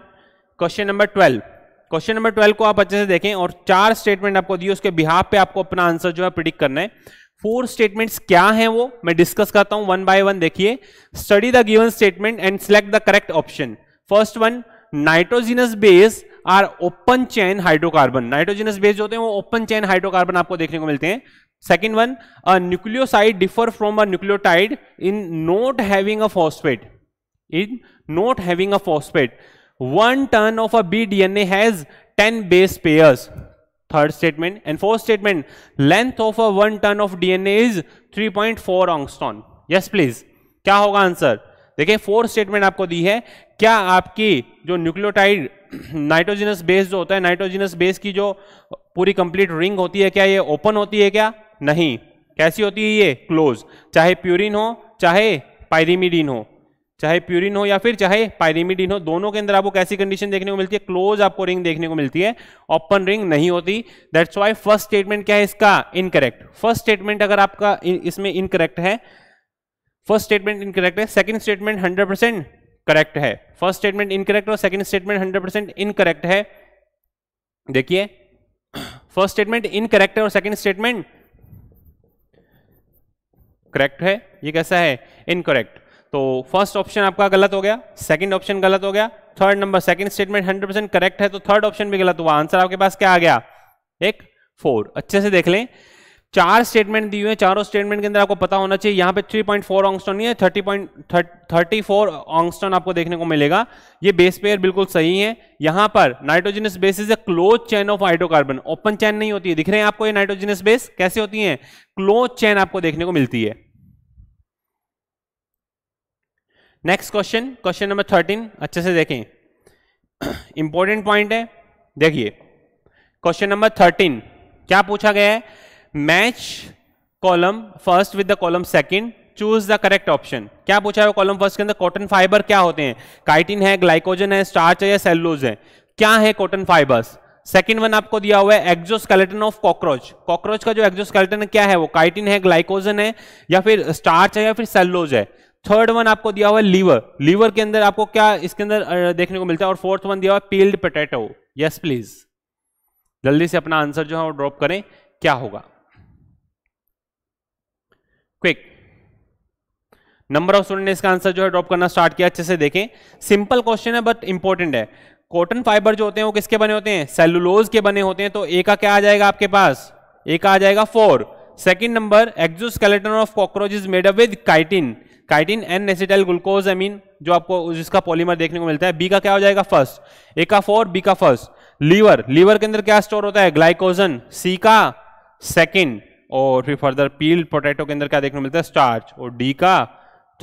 question number twelve question number twelve को आप अच्छे से देखें और चार स्टेटमेंट आपको दिए उसके बिहार पे आपको अपना आंसर जो है प्रिडिक्ट करना है फोर स्टेटमेंट्स क्या हैं वो मैं डिस्कस करता हूं वन बाय वन देखिए study the given statement and select the correct option first one nitrogenous base are open chain hydrocarbon nitrogenous base जो होते हैं वो ओपन चैन हाइड्रोकार्बन आपको देखने को मिलते हैं second one a nucleoside differ from a nucleotide in not having a phosphate in not having a phosphate one ton of a bDNA has 10 base pairs. Third statement and fourth statement, length of a one a of DNA is 3.4 angstrom. Yes please. क्या होगा answer देखिए four statement आपको दी है क्या आपकी जो nucleotide nitrogenous base जो होता है नाइट्रोजिनस बेस की जो पूरी कंप्लीट रिंग होती है क्या ये ओपन होती है क्या नहीं कैसी होती है ये क्लोज चाहे प्यूरिन हो चाहे पायरीमिडीन हो चाहे प्यूरिन हो या फिर चाहे पायरिमिडिन हो दोनों के अंदर आपको कैसी कंडीशन देखने को मिलती है क्लोज आपको रिंग देखने को मिलती है ओपन रिंग नहीं होती दैट्स वाई फर्स्ट स्टेटमेंट क्या है इसका इनकरेक्ट फर्स्ट स्टेटमेंट अगर आपका इसमें इनकरेक्ट है फर्स्ट स्टेटमेंट इनकरेक्ट है second statement hundred percent correct है फर्स्ट स्टेटमेंट इनकरेक्ट और second statement hundred percent incorrect है देखिए फर्स्ट स्टेटमेंट इनकरेक्ट है और सेकेंड स्टेटमेंट करेक्ट है ये कैसा है इनकरेक्ट तो फर्स्ट ऑप्शन आपका गलत हो गया सेकंड ऑप्शन गलत हो गया third number second statement 100% correct है तो थर्ड ऑप्शन भी गलत हुआ आंसर आपके पास क्या आ गया एक फोर अच्छे से देख लें चार स्टेटमेंट दिए हुए चारों स्टेटमेंट के अंदर आपको पता होना चाहिए यहाँ पे 3.4 पॉइंट फोर ऑंगस्टॉन नहीं है thirty point thirty four angstrom आपको देखने को मिलेगा ये बेस पेयर बिल्कुल सही है यहाँ पर nitrogenous base is a close chain of hydrocarbon open chain नहीं होती है दिख रहे हैं आपको ये नाइट्रोजनस बेस कैसे होती है क्लोज चैन आपको देखने को मिलती है next question question number thirteen अच्छे से देखें इंपॉर्टेंट पॉइंट है देखिए क्वेश्चन नंबर थर्टीन क्या पूछा गया है match column first with the column second choose the correct option क्या पूछा है कॉलम फर्स्ट के अंदर कॉटन फाइबर क्या होते हैं काइटिन है ग्लाइकोजन है स्टार्च है या सेलोज है क्या है कॉटन फाइबर्स सेकेंड वन आपको दिया हुआ है एक्जोस्केलेटन ऑफ कॉकरोच कॉकरोच का जो एक्जोस्केलेटन क्या है वो काइटिन है ग्लाइकोजन है या फिर स्टार्च है या फिर सेलोज है थर्ड वन आपको दिया हुआ लीवर लीवर के अंदर आपको क्या इसके अंदर देखने को मिलता है और फोर्थ वन दिया हुआ पील्ड पोटैटो यस प्लीज जल्दी से अपना आंसर जो है वो ड्रॉप करें क्या होगा क्विक नंबर ऑफ स्टूडेंट ने इसका आंसर जो है ड्रॉप करना स्टार्ट किया अच्छे से देखें सिंपल क्वेश्चन है बट इंपॉर्टेंट है कॉटन फाइबर जो होते हैं वो किसके बने होते हैं सेलुलोज के बने होते हैं तो ए का क्या आ जाएगा आपके पास ए का आ जाएगा four second number exoskeleton of cockroach is made up with chitin chitin N acetyl glucose amine जो आपको जिसका पॉलीमर देखने को मिलता है बी का क्या हो जाएगा फर्स्ट ए का फोर बी का फर्स्ट लीवर लीवर के अंदर क्या स्टोर होता है ग्लाइकोजन सी का सेकेंड और फिर फर्दर पील पोटैटो के अंदर क्या देखने को मिलता है स्टार्च और डी का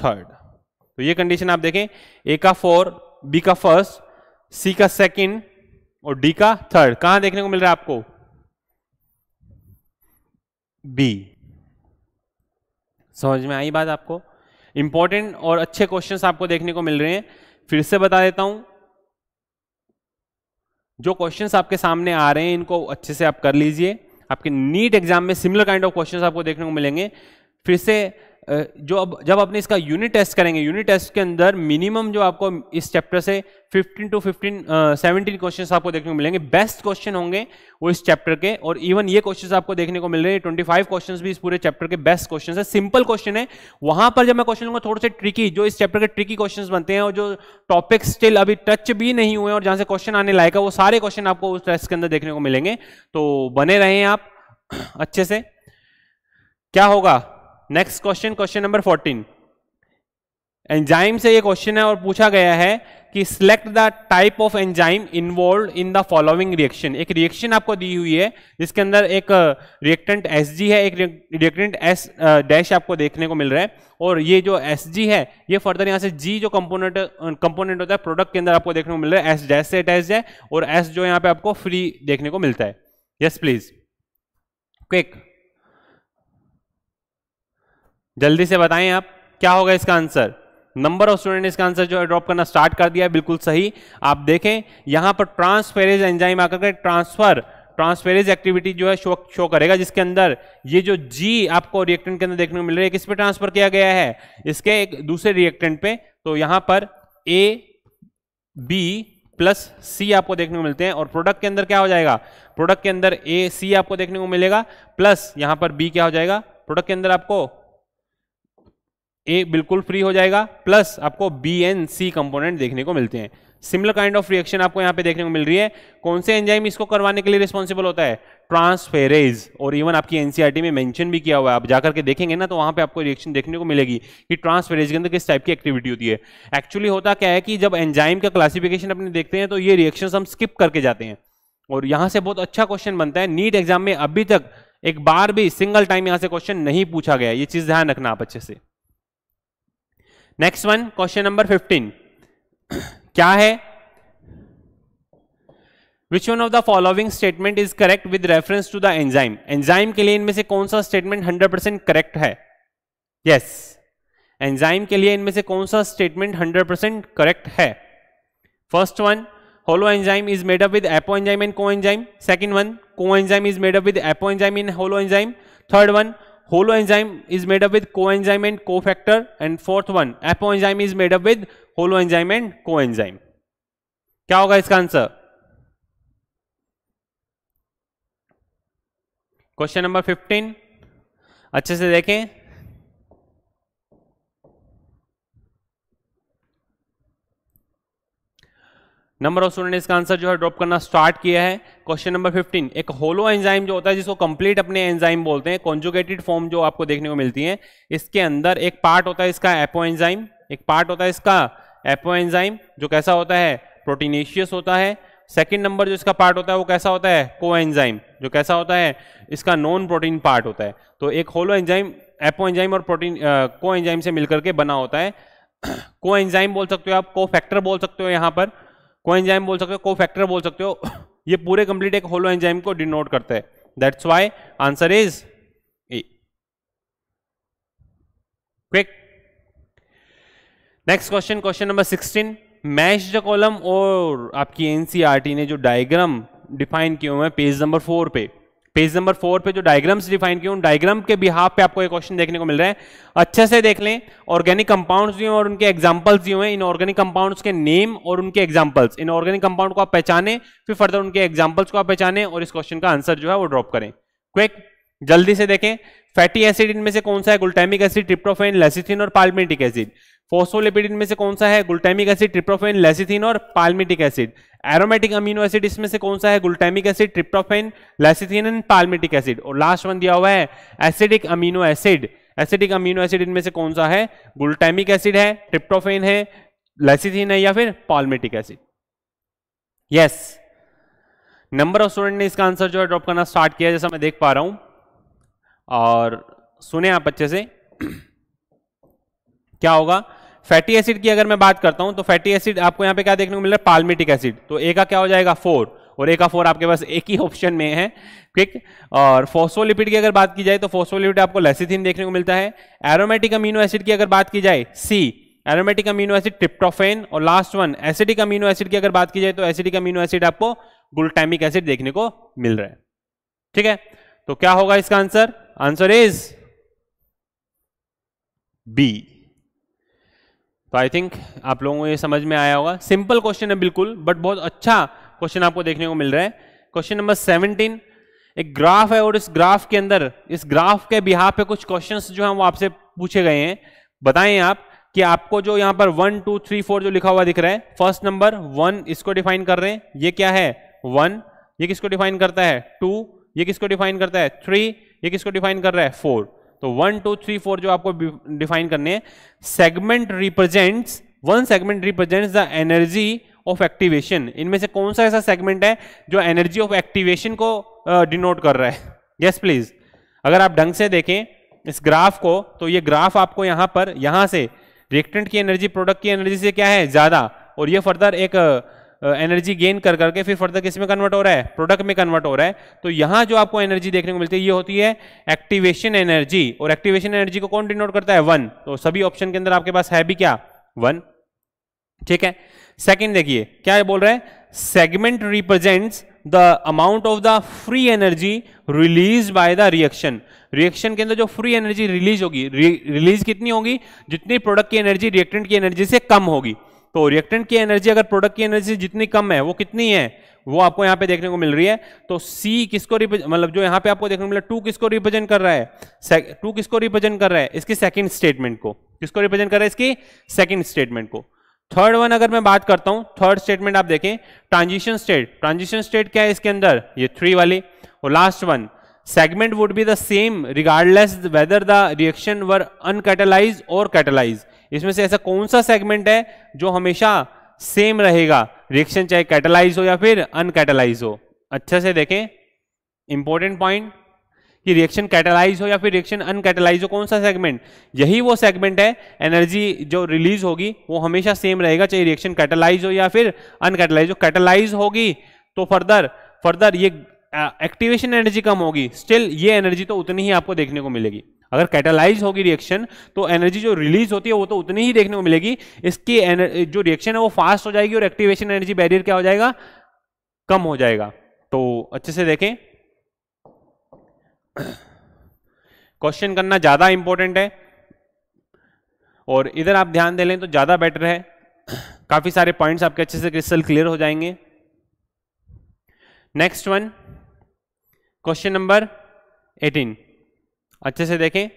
थर्ड तो ये कंडीशन आप देखें ए का फोर बी का फर्स्ट सी का सेकेंड और डी का थर्ड कहां देखने को मिल रहा है आपको बी समझ में आई बात आपको इंपॉर्टेंट और अच्छे क्वेश्चंस आपको देखने को मिल रहे हैं फिर से बता देता हूं जो क्वेश्चंस आपके सामने आ रहे हैं इनको अच्छे से आप कर लीजिए आपके नीट एग्जाम में सिमिलर काइंड ऑफ क्वेश्चन आपको देखने को मिलेंगे फिर से जो अब जब अपने इसका यूनिट टेस्ट करेंगे यूनिट टेस्ट के अंदर मिनिमम जो आपको इस चैप्टर से 15 टू 15 17 क्वेश्चंस आपको देखने को मिलेंगे बेस्ट क्वेश्चन होंगे वो इस चैप्टर के और इवन ये क्वेश्चंस आपको देखने को मिल रहे हैं ट्वेंटी फाइव क्वेश्चन भी इस पूरे चैप्टर के बेस्ट क्वेश्चन है सिंपल क्वेश्चन है वहां पर जब मैं क्वेश्चन लूंगा थोड़े से ट्रिकी जो इस चैप्टर के ट्रिकी क्वेश्चन बनते हैं और जो टॉपिक स्टिल अभी टच भी नहीं हुए और जहां से क्वेश्चन आने लायक है वो सारे क्वेश्चन आपको उस टेस्ट के अंदर देखने को मिलेंगे तो बने रहें आप अच्छे से क्या होगा next question question number fourteen enzyme से ये क्वेश्चन है और पूछा गया है कि select the type of enzyme involve in the following reaction एक रिएक्शन आपको दी हुई है जिसके अंदर एक रिएक्टेंट एस जी है एक रिएक्टेंट एस डैश आपको देखने को मिल रहा है और ये जो एस जी है ये फर्दर यहाँ से जी जो कंपोनेंट कंपोनेंट होता है प्रोडक्ट के अंदर आपको देखने को मिल रहा है एस डैश से अटैच है और एस जो यहाँ पे आपको फ्री देखने को मिलता है यस प्लीज क्विक जल्दी से बताएं आप क्या होगा इसका आंसर नंबर ऑफ स्टूडेंट इसका आंसर जो है ड्रॉप करना स्टार्ट कर दिया बिल्कुल सही आप देखें यहां पर ट्रांसफेरेज एंजाइम आकर के ट्रांसफर ट्रांसफेरेज एक्टिविटी जो है शो शो करेगा जिसके अंदर ये जो जी आपको रिएक्टेंट के अंदर देखने को मिल रही है किस पे ट्रांसफर किया गया है इसके एक दूसरे रिएक्टेंट पे तो यहां पर ए बी प्लस सी आपको देखने को मिलते हैं और प्रोडक्ट के अंदर क्या हो जाएगा प्रोडक्ट के अंदर ए सी आपको देखने को मिलेगा प्लस यहां पर बी क्या हो जाएगा प्रोडक्ट के अंदर आपको ए बिल्कुल फ्री हो जाएगा प्लस आपको बी एन सी कंपोनेंट देखने को मिलते हैं सिमिलर काइंड ऑफ रिएक्शन आपको यहां पे देखने को मिल रही है कौन से एंजाइम इसको करवाने के लिए रिस्पॉन्सिबल होता है ट्रांसफेरेज और इवन आपकी एनसीईआरटी e में मेंशन भी किया हुआ है आप जाकर के देखेंगे ना तो वहां पे आपको रिएक्शन देखने को मिलेगी कि ट्रांसफेरेज के अंदर किस टाइप की एक्टिविटी होती है एक्चुअली होता क्या है कि जब एंजाइम का क्लासिफिकेशन अपने देखते हैं तो ये रिएक्शन हम स्किप करके जाते हैं और यहां से बहुत अच्छा क्वेश्चन बनता है नीट एग्जाम में अभी तक एक बार भी सिंगल टाइम यहां से क्वेश्चन नहीं पूछा गया ये चीज़ ध्यान रखना आप अच्छे से next one question number fifteen क्या है which one of the following statement is correct with reference to the enzyme enzyme के लिए इनमें से कौन सा स्टेटमेंट हंड्रेड परसेंट करेक्ट है यस yes. एंजाइम के लिए इनमें से कौन सा स्टेटमेंट हंड्रेड परसेंट करेक्ट है first one holoenzyme is made with apoenzyme and coenzyme second one coenzyme is made with apo enzyme in holoenzyme third one holoenzyme is made up with coenzyme and cofactor and fourth one apoenzyme is made up with holoenzyme and coenzyme क्या होगा इसका answer question number fifteen अच्छे से देखें number of student इसका answer जो है drop करना स्टार्ट किया है क्वेश्चन नंबर 15 एक होलो एंजाइम जो होता है जिसको कंप्लीट अपने एंजाइम बोलते हैं कॉन्जुगेटेड फॉर्म जो आपको देखने को मिलती है इसके अंदर एक पार्ट होता है इसका एपो एंजाइम एक पार्ट होता है इसका एपो एंजाइम जो कैसा होता है प्रोटीनेशियस होता है सेकेंड नंबर जो इसका पार्ट होता है वो कैसा होता है को एंजाइम जो कैसा होता है इसका नॉन प्रोटीन पार्ट होता है तो एक होलो एंजाइम एपो एंजाइम और प्रोटीन को एंजाइम से मिलकर के बना होता है को एंजाइम बोल सकते हो आप को फैक्टर बोल सकते हो यहाँ पर को एंजाइम बोल सकते हो को फैक्टर बोल सकते हो ये पूरे कंप्लीट एक होलो एंजाइम को डिनोट करता है that's why answer is A quick next question question number sixteen match the column और आपकी एनसीआरटी e ने जो डायग्राम डिफाइन किए हुए हैं पेज नंबर फोर पे पेज नंबर फोर पे जो डायग्राम्स डिफाइन किए उन डायग्राम के बिहाफ पे आपको एक क्वेश्चन देखने को मिल रहा है अच्छे से देख लें ऑर्गेनिक कंपाउंड्स दिए और उनके एग्जांपल्स दिए हुए इन ऑर्गेनिक कंपाउंड्स के नेम और उनके एग्जांपल्स इन ऑर्गेनिक कंपाउंड को आप पहचाने फिर फर्दर उनके एग्जाम्पल्स को आप पहचाने और इस क्वेश्चन का आंसर जो है वो ड्रॉप करें क्विक जल्दी से देखें फैटी एसिड इनमें से कौन सा है गुल्टामिक एसिड ट्रिप्टोफेन लेसिथिन और पालमेटिक एसिड फोस्फोलिपिड में से कौन सा है ग्लूटामिक एसिड ट्रिप्टोफेन लेसिथिन और palmitic acid aromatic amino acid इसमें से कौन सा है glutamic acid tryptophan lecithin and palmitic acid और लास्ट वन दिया हुआ है acidic amino acid acidic amino acid इनमें से कौन सा है ग्लूटामिक एसिड है ट्रिप्टोफेन है लेसिथिन है या फिर palmitic acid yes number of student ने इसका आंसर जो है ड्रॉप करना स्टार्ट किया जैसा मैं देख पा रहा हूं और सुने आप अच्छे से क्या होगा फैटी एसिड की अगर मैं बात करता हूं तो फैटी एसिड आपको यहां पे क्या देखने को मिल रहा है पाल्मिटिक एसिड तो ए का क्या हो जाएगा फोर और ए का फोर आपके पास एक ही ऑप्शन में है ठीक और फोसोलिपिड की अगर बात की जाए तो फोसोलिपिड आपको लेसिथिन देखने को मिलता है एरोमेटिक अमीनो एसिड की अगर बात की जाए C aromatic amino acid tryptophan और last one acidic amino acid की अगर बात की जाए तो एसिडिक अमीनो एसिड आपको ग्लूटामिक एसिड देखने को मिल रहा है ठीक है तो क्या होगा इसका आंसर आंसर इज बी तो आई थिंक आप लोगों को ये समझ में आया होगा सिंपल क्वेश्चन है बिल्कुल बट बहुत अच्छा क्वेश्चन आपको देखने को मिल रहा है क्वेश्चन नंबर सेवनटीन एक ग्राफ है और इस ग्राफ के अंदर इस ग्राफ के बिहार पे कुछ क्वेश्चंस जो हैं वो आपसे पूछे गए हैं बताएं आप कि आपको जो यहाँ पर वन टू थ्री फोर जो लिखा हुआ दिख रहा है फर्स्ट नंबर वन इसको डिफाइन कर रहे हैं ये क्या है वन ये किसको डिफाइन करता है टू ये किसको डिफाइन करता है थ्री ये किसको डिफाइन कर रहा है फोर तो वन टू थ्री फोर जो आपको डिफाइन करने segment represents one segment represents the energy of activation इनमें से कौन सा ऐसा सेगमेंट है जो एनर्जी ऑफ एक्टिवेशन को डिनोट uh, कर रहा है यस प्लीज अगर आप ढंग से देखें इस ग्राफ को तो ये ग्राफ आपको यहां पर यहां से रिएक्टेंट की एनर्जी प्रोडक्ट की एनर्जी से क्या है ज्यादा और ये फर्दर एक uh, एनर्जी गेन कर करके फिर फर्दर किस में कन्वर्ट हो रहा है प्रोडक्ट में कन्वर्ट हो रहा है तो यहां जो आपको एनर्जी देखने को मिलती है ये होती है एक्टिवेशन एनर्जी और एक्टिवेशन एनर्जी को कौन डिनोट करता है वन तो सभी ऑप्शन के अंदर आपके पास है भी क्या वन ठीक है सेकेंड देखिए क्या बोल रहे हैं segment represents the amount of the free energy release by the reaction reaction के अंदर जो फ्री एनर्जी रिलीज होगी रिलीज कितनी होगी जितनी प्रोडक्ट की एनर्जी रिएक्टेंट की एनर्जी से कम होगी तो रिएक्टेंट की एनर्जी अगर प्रोडक्ट की एनर्जी से जितनी कम है वो कितनी है वो आपको यहां पे देखने को मिल रही है तो C किसको मतलब जो यहां पे आपको देखने को मिला टू किसको रिप्रेजेंट कर रहा है टू किसको रिप्रेजेंट कर रहा है इसकी सेकंड स्टेटमेंट को किसको रिप्रेजेंट कर रहा है इसकी सेकंड स्टेटमेंट को थर्ड वन अगर मैं बात करता हूं थर्ड स्टेटमेंट आप देखें ट्रांजिशन स्टेट ट्रांजिशन स्टेट क्या है इसके अंदर ये थ्री वाली और last one segment would be the same regardless whether the reaction were uncatalyse और कैटेलाइज इसमें से ऐसा कौन सा सेगमेंट है जो हमेशा सेम रहेगा रिएक्शन चाहे कैटेलाइज हो या फिर अनकैटेलाइज हो अच्छे से देखें इंपॉर्टेंट पॉइंट कि रिएक्शन कैटेलाइज हो या फिर रिएक्शन अनकैटेलाइज हो कौन सा सेगमेंट यही वो सेगमेंट है एनर्जी जो रिलीज होगी वो हमेशा सेम रहेगा चाहे रिएक्शन कैटेलाइज हो या फिर अनकैटेलाइज हो कैटेलाइज होगी तो फर्दर फर्दर ये एक्टिवेशन एनर्जी कम होगी स्टिल ये एनर्जी तो उतनी ही आपको देखने को मिलेगी अगर कैटालाइज होगी रिएक्शन तो एनर्जी जो रिलीज होती है वो तो उतनी ही देखने को मिलेगी इसकी जो रिएक्शन है वो फास्ट हो जाएगी और एक्टिवेशन एनर्जी बैरियर क्या हो जाएगा कम हो जाएगा तो अच्छे से देखें क्वेश्चन करना ज़्यादा इंपॉर्टेंट है और इधर आप ध्यान दे लें तो ज़्यादा बेटर है काफ़ी सारे पॉइंट्स आपके अच्छे से क्रिस्टल क्लियर हो जाएंगे next one question number eighteen अच्छे से देखें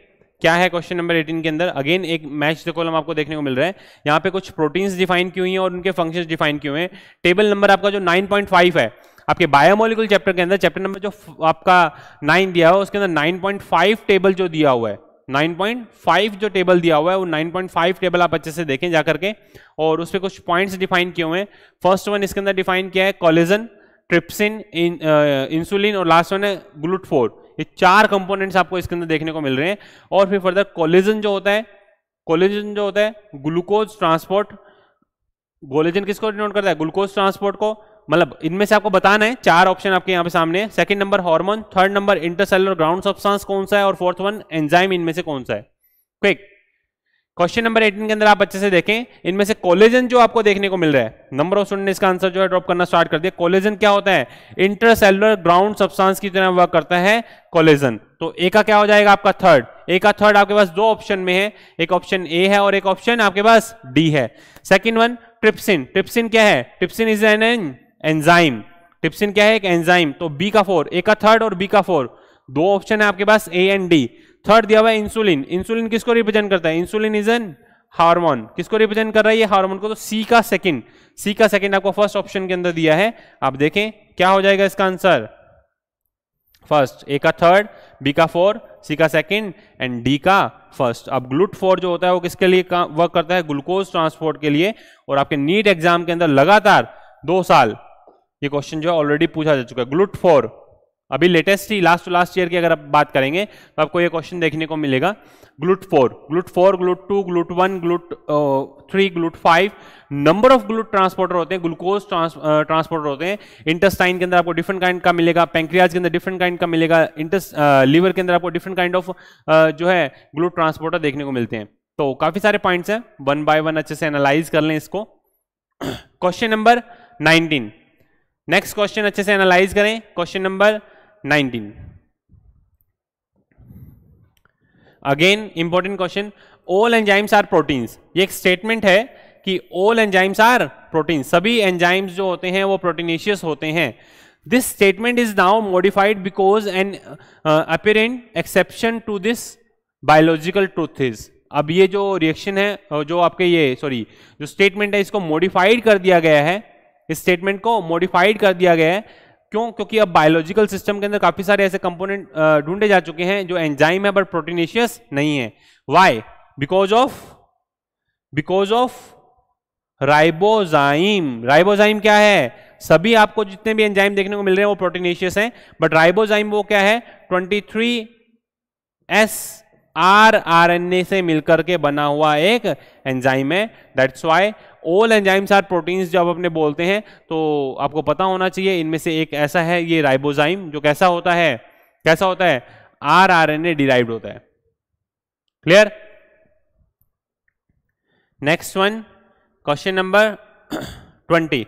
क्या है क्वेश्चन नंबर 18 के अंदर अगेन एक मैच द कॉलम आपको देखने को मिल रहा है यहाँ पे कुछ प्रोटीन्स डिफाइन क्यों हुई हैं और उनके फंक्शंस डिफाइन क्यों हुए हैं टेबल नंबर आपका जो 9.5 है आपके बायोमोलिकुल चैप्टर के अंदर चैप्टर नंबर जो आपका 9 दिया हुआ उसके अंदर 9.5 टेबल जो दिया हुआ है 9.5 जो टेबल दिया हुआ है वो 9.5 टेबल आप अच्छे से देखें जाकर के और उस पर कुछ पॉइंट्स डिफाइन किए हुए हैं फर्स्ट वन इसके अंदर डिफाइन किया है कॉलेजन ट्रिप्सिन इंसुलिन uh, और लास्ट वन है ग्लूट फोर ये चार कंपोनेंट्स आपको इसके अंदर देखने को मिल रहे हैं और फिर फर्दर कोलेजन जो होता है कोलेजन जो होता है ग्लूकोज ट्रांसपोर्ट कोलेजन किसको डिनोट करता है ग्लूकोज ट्रांसपोर्ट को मतलब इनमें से आपको बताना है चार ऑप्शन आपके यहाँ पे सामने है second number hormone third number intercellular ground substance कौन सा है और फोर्थ वन एंजाइम इनमें से कौन सा है क्विक क्वेश्चन नंबर 18 के अंदर आप अच्छे से देखें इनमें से कोलेजन जो आपको देखने को मिल रहा है नंबर ऑफ स्टूडेंट इसका आंसर जो है ड्रॉप करना स्टार्ट कर दिया कोलेजन क्या होता है इंटरसेलुलर ग्राउंड सब्सटेंस की तरह वर्क करता है कोलेजन तो ए का क्या हो जाएगा आपका थर्ड ए का थर्ड आपके पास दो ऑप्शन में है एक ऑप्शन ए है और एक ऑप्शन आपके पास डी है सेकेंड वन ट्रिप्सिन ट्रिप्सिन क्या है trypsin is an enzyme trypsin क्या है एक एंजाइम तो बी का फोर ए का थर्ड और बी का फोर दो ऑप्शन है आपके पास ए एंड डी थर्ड दिया हुआ इंसुलिन इंसुलिन किसको रिप्रेजेंट करता है इंसुलिन इज एन हार्मोन किसको रिप्रेजेंट कर रहा है ये हार्मोन को तो सी का सेकंड सी का सेकंड आपको फर्स्ट ऑप्शन के अंदर दिया है आप देखें क्या हो जाएगा इसका आंसर फर्स्ट ए का थर्ड बी का फोर सी का सेकंड एंड डी का फर्स्ट अब ग्लूट फोर जो होता है वो किसके लिए वर्क करता है ग्लूकोज ट्रांसपोर्ट के लिए और आपके नीट एग्जाम के अंदर लगातार दो साल ये क्वेश्चन जो है ऑलरेडी पूछा जा चुका है ग्लूट फोर अभी लेटेस्ट ही लास्ट टू लास्ट ईयर की अगर आप बात करेंगे तो आपको ये क्वेश्चन देखने को मिलेगा GLUT four GLUT four GLUT two GLUT one GLUT three GLUT five number of GLUT transporter होते हैं ग्लूकोज ट्रांसपोर्टर होते हैं इंटेस्टाइन के अंदर आपको डिफरेंट काइंड का मिलेगा पेंक्रियाज के अंदर डिफरेंट काइंड का मिलेगा इंटस लीवर के अंदर आपको डिफरेंट काइंड ऑफ जो है ग्लूट ट्रांसपोर्टर देखने को मिलते हैं तो काफी सारे पॉइंट्स हैं वन बाय वन अच्छे से एनालाइज कर लें इसको question number nineteen next question अच्छे से एनालाइज करें question number 19 again important question all enzymes are proteins ये एक स्टेटमेंट है कि ऑल एंजाइम्स आर प्रोटीन सभी एंजाइम्स जो होते हैं वो प्रोटीनिशियस होते हैं this statement is now modified because an apparent exception to this biological truth is अब ये जो रिएक्शन है जो आपके ये सॉरी जो स्टेटमेंट है इसको मॉडिफाइड कर दिया गया है इस स्टेटमेंट को मॉडिफाइड कर दिया गया है क्यों क्योंकि अब बायोलॉजिकल सिस्टम के अंदर काफी सारे ऐसे कंपोनेंट ढूंढे जा चुके हैं जो एंजाइम है बट प्रोटीनेशियस नहीं है why because of because of ribozyme ribozyme क्या है सभी आपको जितने भी एंजाइम देखने को मिल रहे हैं वो प्रोटीनेशियस हैं बट राइबोजाइम वो क्या है 23 S R R N A से मिलकर के बना हुआ एक एंजाइम है that's why all enzymes are proteins जब अपने बोलते हैं तो आपको पता होना चाहिए इनमें से एक ऐसा है ये राइबोजाइम जो कैसा होता है कैसा होता है R R N A derived होता है clear next one question number twenty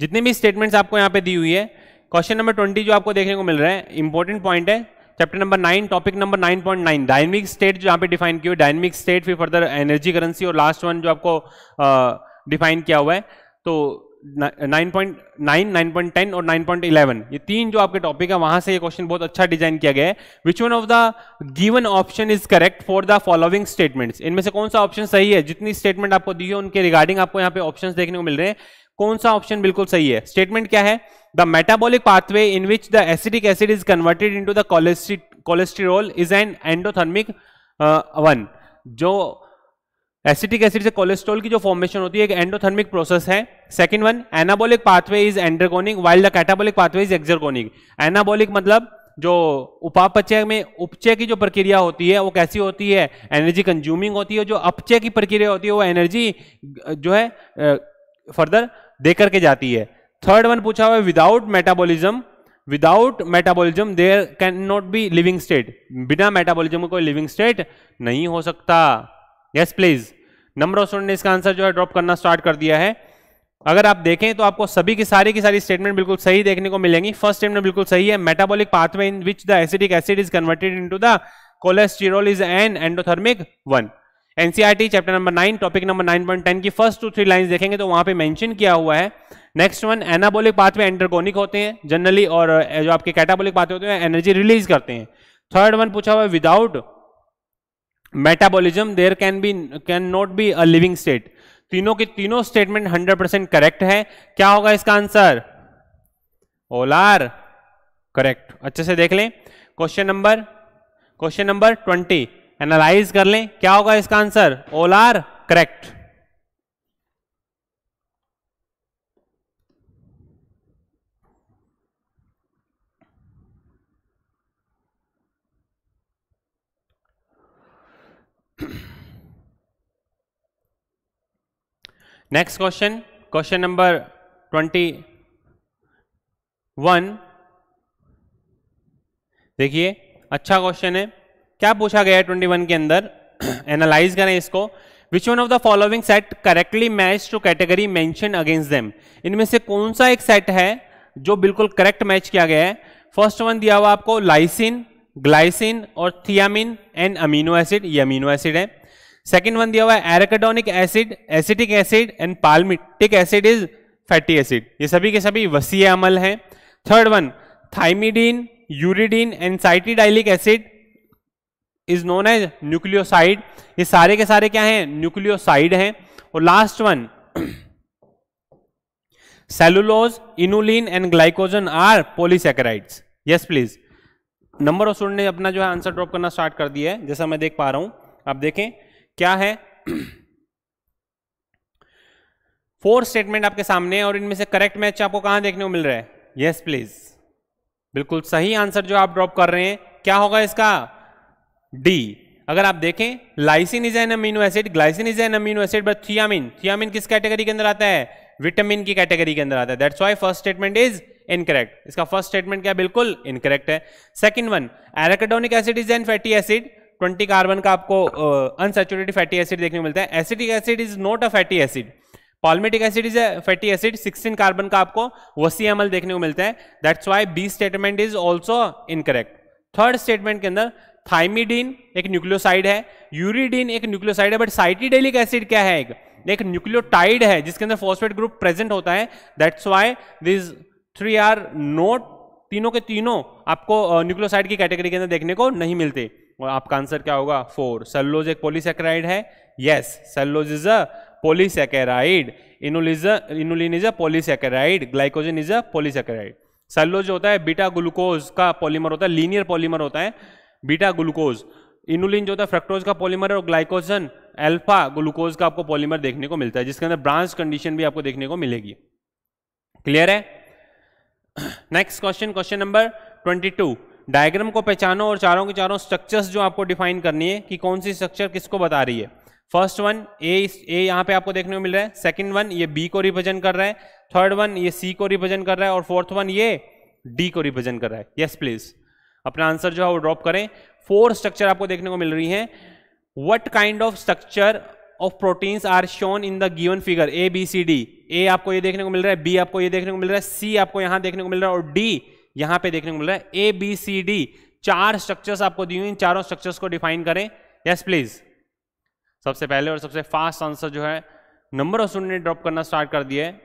जितने भी स्टेटमेंट्स आपको यहां पे दी हुई है क्वेश्चन नंबर ट्वेंटी जो आपको देखने को मिल रहा है इंपॉर्टेंट पॉइंट है chapter number nine topic number nine point nine dynamic state जो यहाँ पे डिफाइन की हुई डायनेमिक स्टेट फिर फर्दर एनर्जी करेंसी और लास्ट वन जो आपको डिफाइन uh, किया हुआ है तो 9.9, point nine nine point ten और नाइन पॉइंट इलेवन ये तीन जो आपके टॉपिक है वहां से ये क्वेश्चन बहुत अच्छा डिजाइन किया गया है which one of the given option is correct for the following statements इनमें से कौन सा ऑप्शन सही है जितनी स्टेटमेंट आपको दी है उनके रिगार्डिंग आपको यहाँ पे ऑप्शन देखने को मिल रहे हैं कौन सा ऑप्शन बिल्कुल सही है स्टेटमेंट क्या है the metabolic pathway in which the acidic acid is converted into cholesterol is an endothermic one जो एसिटिक एसिड से कोलेस्ट्रॉल की जो फॉर्मेशन होती है एक एंडोथर्मिक प्रोसेस है second one anabolic pathway is endergonic while the catabolic pathway is exergonic anabolic मतलब जो उपापचय में उपचय की जो प्रक्रिया होती है वो कैसी होती है एनर्जी कंज्यूमिंग होती है जो अपचय की प्रक्रिया होती है वो एनर्जी जो है फर्दर दे करके जाती है थर्ड वन पूछा हुआ है without metabolism without metabolism there can not be living state बिना मेटाबोलिज्म कोई लिविंग स्टेट नहीं हो सकता yes yes, please number of student ने इसका आंसर जो है ड्रॉप करना स्टार्ट कर दिया है अगर आप देखें तो आपको सभी की सारी की सारी स्टेटमेंट बिल्कुल सही देखने को मिलेंगी फर्स्ट स्टेटमेंट बिल्कुल सही है metabolic pathway in which the acidic acid is converted into the cholesterol is an endothermic one NCERT chapter number nine topic number nine point ten की फर्स्ट टू थ्री लाइन देखेंगे तो वहां पर mention किया हुआ है next one anabolic pathway endergonic होते हैं जनरली और जो आपके कैटाबोलिक पाथवे होते हैं एनर्जी रिलीज करते हैं थर्ड वन पूछा हुआ है without metabolism there can be can not be a living state तीनों के तीनों स्टेटमेंट 100 परसेंट करेक्ट है क्या होगा इसका आंसर ओलार करेक्ट अच्छे से देख लें question number question number 20 analyse कर लें क्या होगा इसका answer all are correct next question question number twenty one देखिए अच्छा क्वेश्चन है क्या पूछा गया है ट्वेंटी वन के अंदर एनालाइज करें इसको which one of the following set correctly match to category mention against them इनमें से कौन सा एक सेट है जो बिल्कुल करेक्ट मैच किया गया है फर्स्ट वन दिया हुआ आपको लाइसिन ग्लाइसिन और थियामिन एंड अमीनो एसिड ये अमीनो एसिड है सेकेंड वन दिया हुआ है arachidonic acid acetic acid and palmitic acid is fatty acid ये सभी के सभी वसी अमल हैं third one thymidine uridine and cytidylic acid is known as nucleoside ये सारे के सारे क्या हैं न्यूक्लियोसाइड हैं और last one cellulose inulin and glycogen are polysaccharides yes please number of student ने अपना जो है आंसर ड्रॉप करना स्टार्ट कर दिया है जैसा मैं देख पा रहा हूं आप देखें क्या है फोर स्टेटमेंट आपके सामने और इनमें से करेक्ट मैच आपको कहां देखने को मिल रहा है यस प्लीज बिल्कुल सही आंसर जो आप ड्रॉप कर रहे हैं क्या होगा इसका डी अगर आप देखें lysine is an amino acid glycine is an amino acid but thiamine thiamine किस कैटेगरी के अंदर आता है विटामिन की कैटेगरी के अंदर आता है that's why first statement is incorrect इसका फर्स्ट स्टेटमेंट क्या बिल्कुल इनकरेक्ट है second one arachidonic acid is an fatty acid twenty carbon का आपको अनसेचुरेटेड फैटी एसिड देखने को मिलता है acidic acid is not a fatty acid palmitic acid is a fatty acid 16 carbon का आपको वसी अमल देखने को मिलता है that's why B statement is also incorrect third statement के अंदर थाइमिडीन एक न्यूक्लियोसाइड है यूरिडीन एक न्यूक्लियोसाइड है बट साइटिडेलिक एसिड क्या है एक एक न्यूक्लियोटाइड है जिसके अंदर फॉस्फेट ग्रुप प्रेजेंट होता है that's why this three are not तीनों के तीनों आपको न्यूक्लियोसाइड की कैटेगरी के अंदर देखने को नहीं मिलते और आपका आंसर क्या होगा फोर सेलुलोज एक पोलिसक्राइड है yes cellulose is a polysaccharide inulin is a polysaccharide glycogen is a polysaccharide cellulose होता है बीटा ग्लूकोज का पॉलीमर होता है लीनियर पॉलीमर होता है बीटा ग्लूकोज इनुलिन जो होता है फ्रक्टोज का पॉलीमर है और ग्लाइकोजन एल्फा ग्लूकोज का आपको पॉलीमर देखने को मिलता है जिसके अंदर ब्रांच कंडीशन भी आपको देखने को मिलेगी क्लियर है next question question number twenty two diagram को पहचानो और चारों के चारों स्ट्रक्चर्स जो आपको डिफाइन करनी है कि कौन सी स्ट्रक्चर किसको बता रही है फर्स्ट वन ए ए यहाँ पे आपको देखने को मिल रहा है सेकंड वन ये बी को रिप्रेजेंट कर रहा है थर्ड वन ये सी को रिप्रेजेंट कर रहा है और फोर्थ वन ये डी को रिप्रेजेंट कर रहा है यस प्लीज अपना आंसर जो है वो ड्रॉप करें फोर स्ट्रक्चर आपको देखने को मिल रही है what kind of structure of proteins are shown in the given figure A B C D A आपको ये देखने को मिल रहा है बी आपको ये देखने को मिल रहा है सी आपको यहाँ देखने को मिल रहा है और डी यहां पे देखने को मिल रहा है ए बी सी डी चार स्ट्रक्चर्स आपको दी हुई इन चारों स्ट्रक्चर्स को डिफाइन करें यस प्लीज सबसे पहले और सबसे फास्ट आंसर जो है नंबर ऑफ स्टूडेंट ने ड्रॉप करना स्टार्ट कर दिया है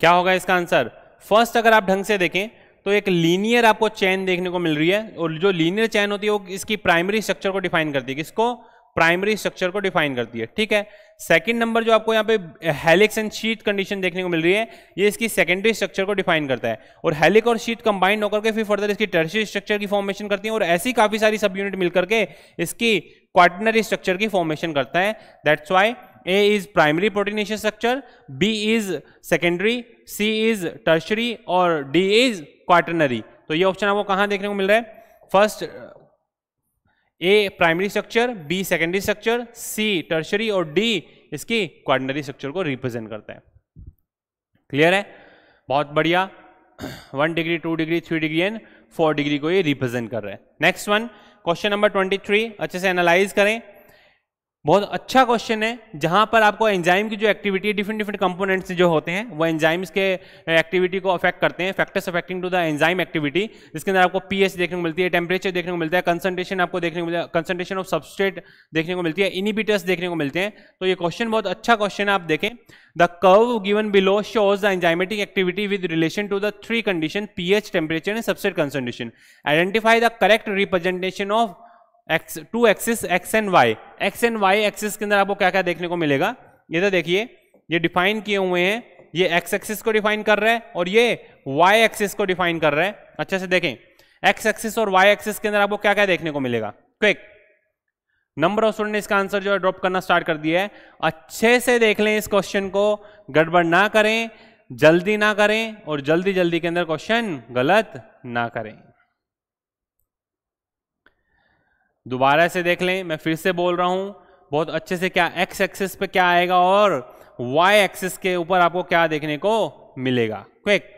क्या होगा इसका आंसर फर्स्ट अगर आप ढंग से देखें तो एक लीनियर आपको चैन देखने को मिल रही है और जो लीनियर चैन होती है वो इसकी प्राइमरी स्ट्रक्चर को डिफाइन करती है किसको प्राइमरी स्ट्रक्चर को डिफाइन करती है ठीक है सेकंड नंबर जो आपको यहाँ पे हेलिक्स एंड शीट कंडीशन देखने को मिल रही है ये इसकी सेकेंडरी स्ट्रक्चर को डिफाइन करता है और हेलिक और शीट कंबाइंड होकर के फिर फर्दर इसकी टर्सरी स्ट्रक्चर की फॉर्मेशन करती है और ऐसी काफी सारी सब यूनिट मिलकर के इसकी क्वार्टनरी स्ट्रक्चर की फॉर्मेशन करता है that's why A is primary proteinaceous structure B is secondary C is tertiary और डी इज क्वार्टनरी तो ये ऑप्शन आपको कहाँ देखने को मिल रहा है first A primary structure B secondary structure C tertiary और डी इसकी क्वार्टनरी स्ट्रक्चर को रिप्रेजेंट करता है क्लियर है बहुत बढ़िया one degree two degree three degree and four degree को ये रिप्रेजेंट कर रहा है next one question number twenty three अच्छे से एनालाइज करें बहुत अच्छा क्वेश्चन है जहां पर आपको एंजाइम की जो एक्टिविटी है डिफरेंट डिफरेंट कंपोनेंट्स जो होते हैं वो एंजाइम्स के एक्टिविटी को अफेक्ट करते हैं factors affecting to the enzyme activity जिसके अंदर आपको पीएच देखने को मिलती है टेम्परेचर देखने को मिलता है कंसनट्रेशन आपको देखने को मिलता है कंसनट्रेशन ऑफ सबस्टेट देखने को मिलती है इनिबिटर्स देखने को मिलते हैं तो ये क्वेश्चन बहुत अच्छा क्वेश्चन है आप देखें the curve given below shows the enzymatic activity with relation to the three condition pH temperature and substrate concentration identify the correct representation of X to axis X and Y X and Y axis के अंदर आपको क्या क्या देखने को मिलेगा ये तो देखिए ये डिफाइन किए हुए हैं ये एक्स एक्सिस को डिफाइन कर रहा है और ये वाई एक्सिस को डिफाइन कर रहा है अच्छे से देखें एक्स एक्सिस और वाई एक्सिस के अंदर आपको क्या क्या देखने को मिलेगा क्विक नंबर ऑफ स्टूडेंट ने इसका आंसर जो है ड्रॉप करना स्टार्ट कर दिया है अच्छे से देख लें इस क्वेश्चन को गड़बड़ ना करें जल्दी ना करें और जल्दी जल्दी के अंदर क्वेश्चन गलत ना करें दोबारा से देख लें मैं फिर से बोल रहा हूं बहुत अच्छे से क्या एक्स एक्सिस पे क्या आएगा और वाई एक्सिस के ऊपर आपको क्या देखने को मिलेगा क्विक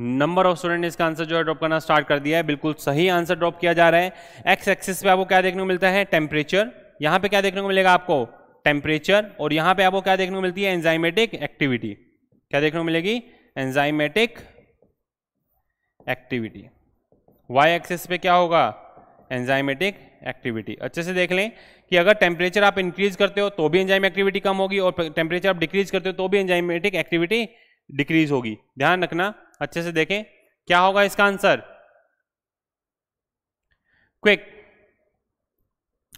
नंबर ऑफ स्टूडेंट इसका आंसर जो है ड्रॉप करना स्टार्ट कर दिया है बिल्कुल सही आंसर ड्रॉप किया जा रहा है एक्स एक्सिस पे आपको क्या देखने को मिलता है टेम्परेचर यहां पे क्या देखने को मिलेगा आपको टेम्परेचर और यहां पे आपको क्या देखने को मिलती है एंजाइमेटिक एक्टिविटी क्या देखने को मिलेगी एंजाइमेटिक एक्टिविटी वाई एक्सेस पे क्या होगा एंजाइमेटिक एक्टिविटी अच्छे से देख लें कि अगर टेम्परेचर आप इंक्रीज करते हो तो भी एंजाइम एक्टिविटी कम होगी और टेम्परेचर आप डिक्रीज करते हो तो भी एंजाइमेटिक एक्टिविटी डिक्रीज होगी ध्यान रखना अच्छे से देखें क्या होगा इसका आंसर क्विक